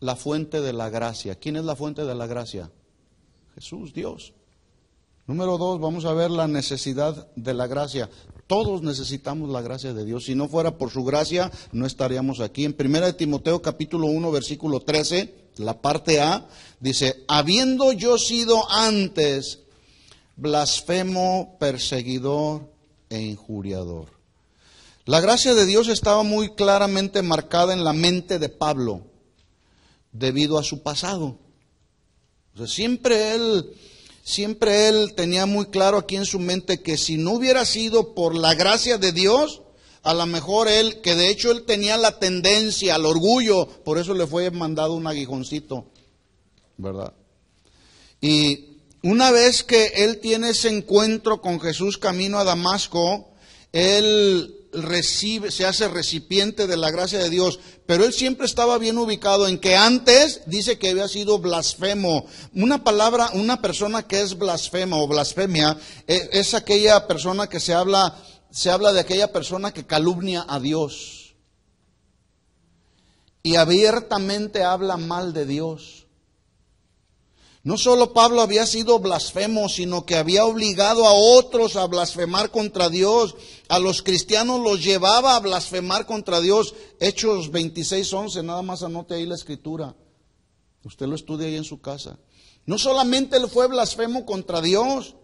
la fuente de la gracia. ¿Quién es la fuente de la gracia? Jesús, Dios. Número dos, vamos a ver la necesidad de la gracia. Todos necesitamos la gracia de Dios. Si no fuera por su gracia, no estaríamos aquí. En 1 Timoteo capítulo 1, versículo 13, la parte A, dice, habiendo yo sido antes blasfemo, perseguidor e injuriador. La gracia de Dios estaba muy claramente marcada en la mente de Pablo debido a su pasado. siempre él siempre él tenía muy claro aquí en su mente que si no hubiera sido por la gracia de Dios, a lo mejor él, que de hecho él tenía la tendencia al orgullo, por eso le fue mandado un aguijoncito, ¿verdad? Y una vez que él tiene ese encuentro con Jesús camino a Damasco, él recibe, se hace recipiente de la gracia de Dios, pero él siempre estaba bien ubicado en que antes dice que había sido blasfemo. Una palabra, una persona que es blasfema o blasfemia es, eh, es aquella persona que se habla, se habla de aquella persona que calumnia a Dios y abiertamente habla mal de Dios. No solo Pablo había sido blasfemo, sino que había obligado a otros a blasfemar contra Dios. A los cristianos los llevaba a blasfemar contra Dios. Hechos 26.11, nada más anote ahí la escritura. Usted lo estudia ahí en su casa. No solamente él fue blasfemo contra Dios,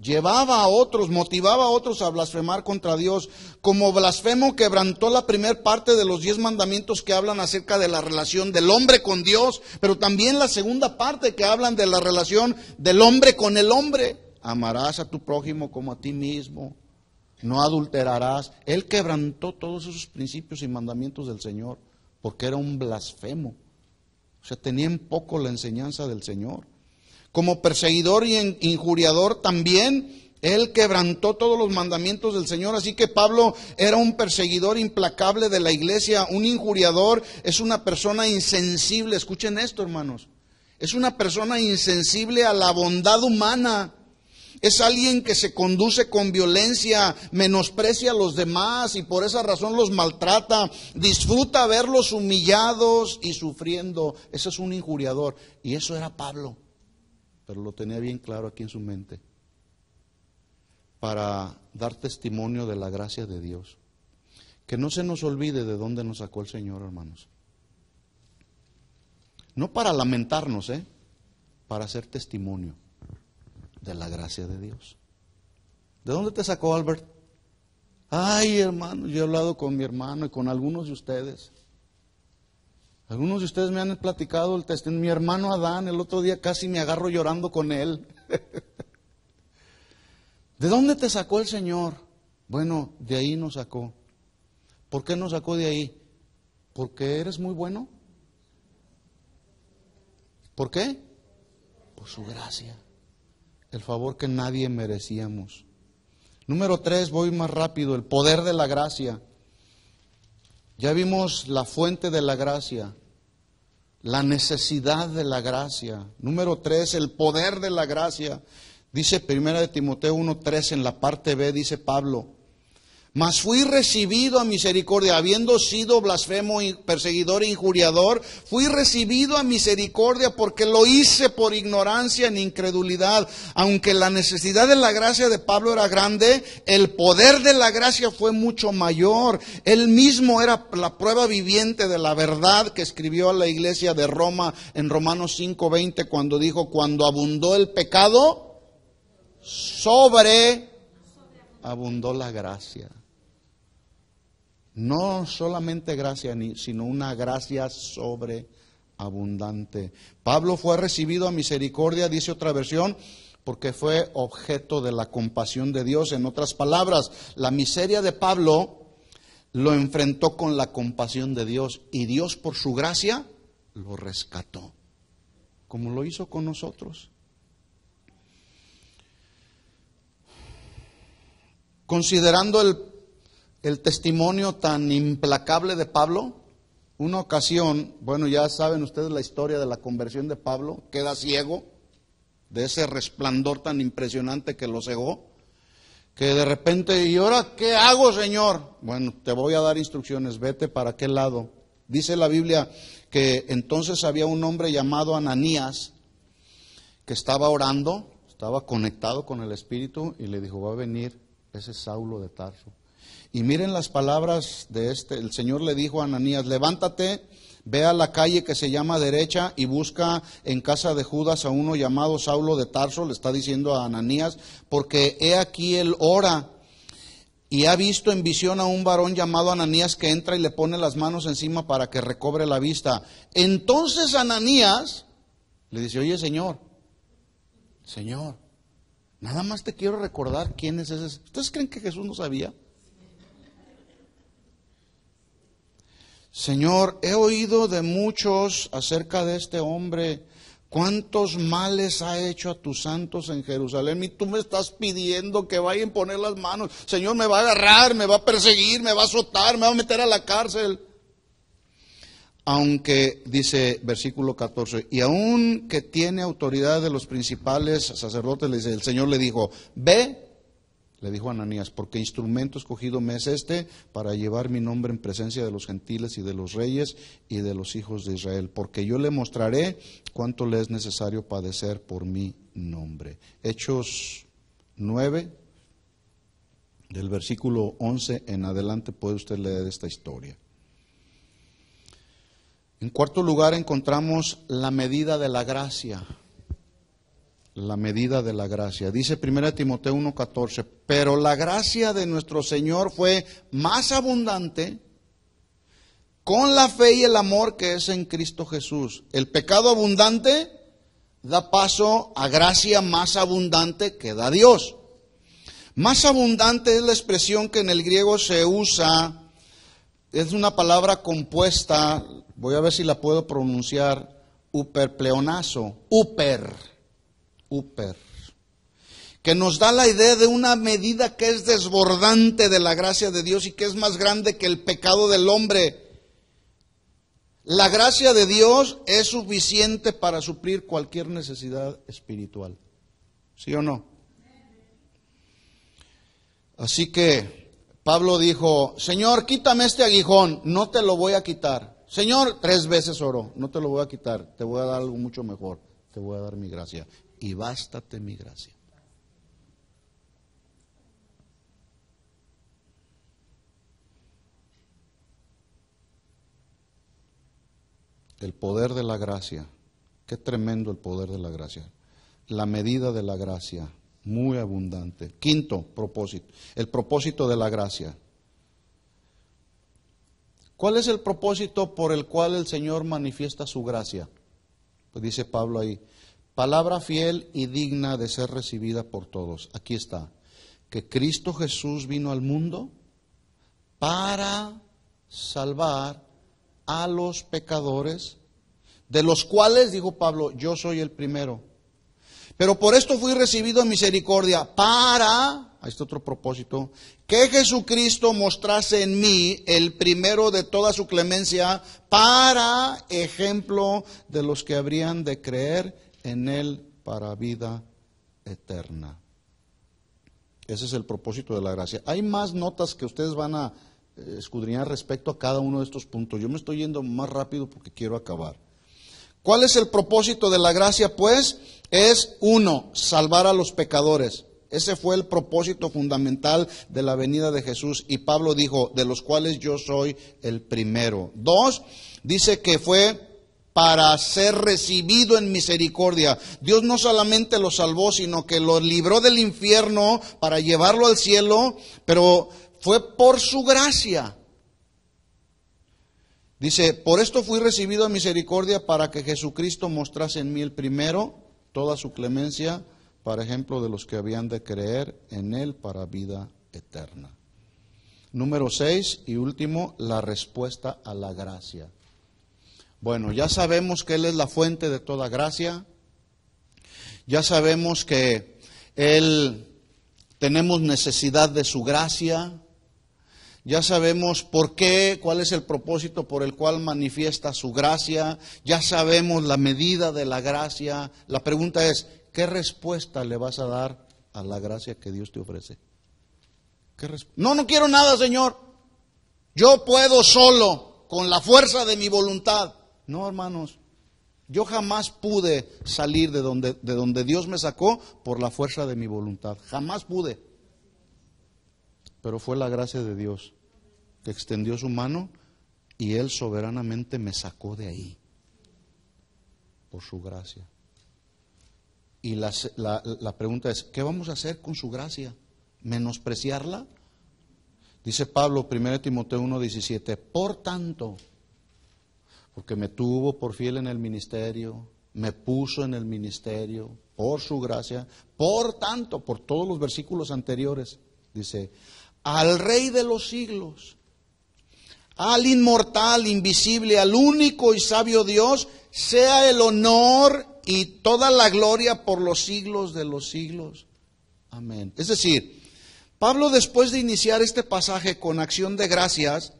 llevaba a otros, motivaba a otros a blasfemar contra Dios. Como blasfemo quebrantó la primera parte de los diez mandamientos que hablan acerca de la relación del hombre con Dios, pero también la segunda parte que hablan de la relación del hombre con el hombre. Amarás a tu prójimo como a ti mismo, no adulterarás. Él quebrantó todos esos principios y mandamientos del Señor porque era un blasfemo. O sea, tenía en poco la enseñanza del Señor como perseguidor y injuriador también. Él quebrantó todos los mandamientos del Señor, así que Pablo era un perseguidor implacable de la iglesia, un injuriador, es una persona insensible, escuchen esto hermanos, es una persona insensible a la bondad humana, es alguien que se conduce con violencia, menosprecia a los demás y por esa razón los maltrata, disfruta verlos humillados y sufriendo. Ese es un injuriador. Y eso era Pablo pero lo tenía bien claro aquí en su mente, para dar testimonio de la gracia de Dios. Que no se nos olvide de dónde nos sacó el Señor, hermanos. No para lamentarnos, ¿eh? Para hacer testimonio de la gracia de Dios. ¿De dónde te sacó Albert? Ay, hermano, yo he hablado con mi hermano y con algunos de ustedes. Algunos de ustedes me han platicado el testimonio. Mi hermano Adán, el otro día casi me agarro llorando con él. ¿De dónde te sacó el Señor? Bueno, de ahí nos sacó. ¿Por qué nos sacó de ahí? ¿Porque eres muy bueno? ¿Por qué? Por su gracia. El favor que nadie merecíamos. Número tres, voy más rápido, el poder de la gracia. Ya vimos la fuente de la gracia, la necesidad de la gracia. Número tres, el poder de la gracia. Dice primera de Timoteo 1.3, en la parte B dice Pablo, mas fui recibido a misericordia, habiendo sido blasfemo, perseguidor e injuriador, fui recibido a misericordia porque lo hice por ignorancia e incredulidad. Aunque la necesidad de la gracia de Pablo era grande, el poder de la gracia fue mucho mayor. Él mismo era la prueba viviente de la verdad que escribió a la iglesia de Roma en Romanos 5:20 cuando dijo, cuando abundó el pecado, sobre abundó la gracia. No solamente gracia, sino una gracia sobreabundante. Pablo fue recibido a misericordia, dice otra versión, porque fue objeto de la compasión de Dios. En otras palabras, la miseria de Pablo lo enfrentó con la compasión de Dios y Dios por su gracia lo rescató, como lo hizo con nosotros. Considerando el el testimonio tan implacable de Pablo? Una ocasión, bueno, ya saben ustedes la historia de la conversión de Pablo, queda ciego de ese resplandor tan impresionante que lo cegó, que de repente, ¿y ahora qué hago, Señor? Bueno, te voy a dar instrucciones, vete para qué lado. Dice la Biblia que entonces había un hombre llamado Ananías que estaba orando, estaba conectado con el Espíritu y le dijo, va a venir ese Saulo de Tarso y miren las palabras de este. El Señor le dijo a Ananías, levántate, ve a la calle que se llama derecha y busca en casa de Judas a uno llamado Saulo de Tarso, le está diciendo a Ananías, porque he aquí él ora y ha visto en visión a un varón llamado Ananías que entra y le pone las manos encima para que recobre la vista. Entonces Ananías le dice, oye Señor, Señor, nada más te quiero recordar quién es ese. ¿Ustedes creen que Jesús no sabía? Señor, he oído de muchos acerca de este hombre, cuántos males ha hecho a tus santos en Jerusalén. Y tú me estás pidiendo que vayan a poner las manos. Señor, me va a agarrar, me va a perseguir, me va a azotar, me va a meter a la cárcel. Aunque, dice versículo 14, y aún que tiene autoridad de los principales sacerdotes, el Señor le dijo, ve le dijo a Ananías, porque instrumento escogido me es este para llevar mi nombre en presencia de los gentiles y de los reyes y de los hijos de Israel, porque yo le mostraré cuánto le es necesario padecer por mi nombre. Hechos 9, del versículo 11 en adelante puede usted leer esta historia. En cuarto lugar encontramos la medida de la gracia la medida de la gracia. Dice 1 Timoteo 1:14, pero la gracia de nuestro Señor fue más abundante con la fe y el amor que es en Cristo Jesús. El pecado abundante da paso a gracia más abundante que da Dios. Más abundante es la expresión que en el griego se usa, es una palabra compuesta, voy a ver si la puedo pronunciar, uperpleonazo, uper que nos da la idea de una medida que es desbordante de la gracia de Dios y que es más grande que el pecado del hombre. La gracia de Dios es suficiente para suplir cualquier necesidad espiritual. ¿Sí o no? Así que Pablo dijo, Señor, quítame este aguijón, no te lo voy a quitar. Señor, tres veces oró, no te lo voy a quitar, te voy a dar algo mucho mejor, te voy a dar mi gracia y bástate mi gracia. El poder de la gracia. Qué tremendo el poder de la gracia. La medida de la gracia, muy abundante. Quinto propósito, el propósito de la gracia. ¿Cuál es el propósito por el cual el Señor manifiesta su gracia? Pues dice Pablo ahí, palabra fiel y digna de ser recibida por todos. Aquí está, que Cristo Jesús vino al mundo para salvar a los pecadores, de los cuales, dijo Pablo, yo soy el primero. Pero por esto fui recibido en misericordia, para, a este otro propósito, que Jesucristo mostrase en mí el primero de toda su clemencia, para ejemplo de los que habrían de creer en Él para vida eterna. Ese es el propósito de la gracia. Hay más notas que ustedes van a eh, escudriñar respecto a cada uno de estos puntos. Yo me estoy yendo más rápido porque quiero acabar. ¿Cuál es el propósito de la gracia? Pues es uno, salvar a los pecadores. Ese fue el propósito fundamental de la venida de Jesús y Pablo dijo, de los cuales yo soy el primero. Dos, dice que fue para ser recibido en misericordia. Dios no solamente lo salvó, sino que lo libró del infierno para llevarlo al cielo, pero fue por su gracia. Dice, por esto fui recibido en misericordia para que Jesucristo mostrase en mí el primero toda su clemencia para ejemplo de los que habían de creer en Él para vida eterna. Número seis y último, la respuesta a la gracia. Bueno, ya sabemos que Él es la fuente de toda gracia, ya sabemos que Él tenemos necesidad de su gracia, ya sabemos por qué, cuál es el propósito por el cual manifiesta su gracia, ya sabemos la medida de la gracia. La pregunta es, ¿qué respuesta le vas a dar a la gracia que Dios te ofrece? no, no quiero nada, Señor. Yo puedo solo, con la fuerza de mi voluntad. No, hermanos, yo jamás pude salir de donde, de donde Dios me sacó por la fuerza de mi voluntad. Jamás pude. Pero fue la gracia de Dios que extendió su mano y Él soberanamente me sacó de ahí. Por su gracia. Y la, la pregunta es, ¿qué vamos a hacer con su gracia? ¿Menospreciarla? Dice Pablo, 1 Timoteo 1.17, por tanto porque me tuvo por fiel en el ministerio, me puso en el ministerio, por su gracia, por tanto, por todos los versículos anteriores, dice, al Rey de los siglos, al inmortal, invisible, al único y sabio Dios, sea el honor y toda la gloria por los siglos de los siglos. Amén. Es decir, Pablo después de iniciar este pasaje con acción de gracias,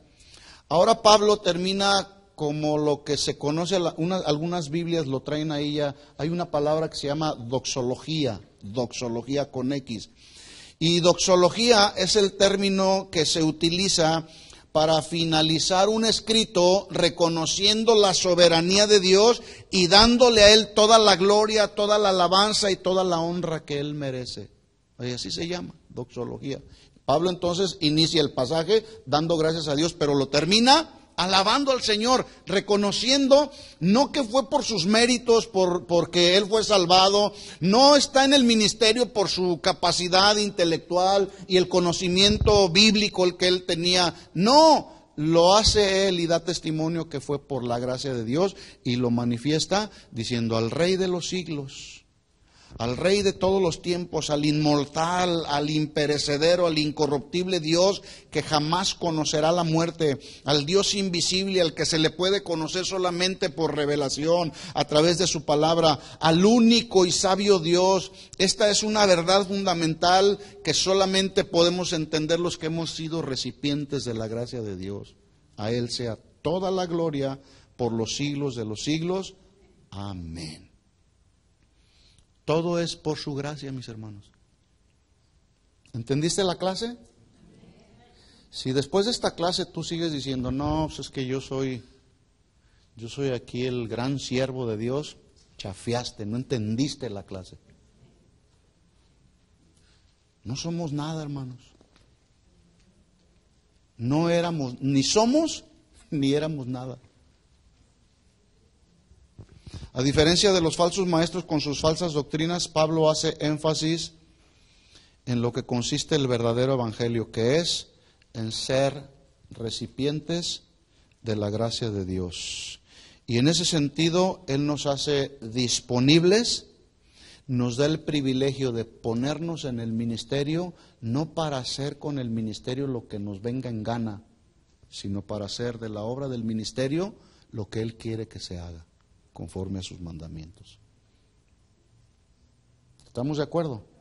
ahora Pablo termina como lo que se conoce, algunas Biblias lo traen a ella, hay una palabra que se llama doxología, doxología con X. Y doxología es el término que se utiliza para finalizar un escrito reconociendo la soberanía de Dios y dándole a Él toda la gloria, toda la alabanza y toda la honra que Él merece. así se llama, doxología. Pablo entonces inicia el pasaje dando gracias a Dios, pero lo termina alabando al Señor, reconociendo no que fue por sus méritos, por, porque Él fue salvado, no está en el ministerio por su capacidad intelectual y el conocimiento bíblico el que Él tenía, no. Lo hace él y da testimonio que fue por la gracia de Dios y lo manifiesta diciendo al Rey de los siglos, al Rey de todos los tiempos, al inmortal, al imperecedero, al incorruptible Dios que jamás conocerá la muerte, al Dios invisible, al que se le puede conocer solamente por revelación a través de su palabra, al único y sabio Dios. Esta es una verdad fundamental que solamente podemos entender los que hemos sido recipientes de la gracia de Dios. A Él sea toda la gloria por los siglos de los siglos. Amén. Todo es por su gracia, mis hermanos. ¿Entendiste la clase? Si después de esta clase tú sigues diciendo, no, pues es que yo soy, yo soy aquí el gran siervo de Dios, chafiaste, no entendiste la clase. No somos nada, hermanos. No éramos, ni somos, ni éramos nada. A diferencia de los falsos maestros con sus falsas doctrinas, Pablo hace énfasis en lo que consiste el verdadero evangelio, que es en ser recipientes de la gracia de Dios. Y en ese sentido, Él nos hace disponibles, nos da el privilegio de ponernos en el ministerio, no para hacer con el ministerio lo que nos venga en gana, sino para hacer de la obra del ministerio lo que Él quiere que se haga conforme a sus mandamientos. ¿Estamos de acuerdo?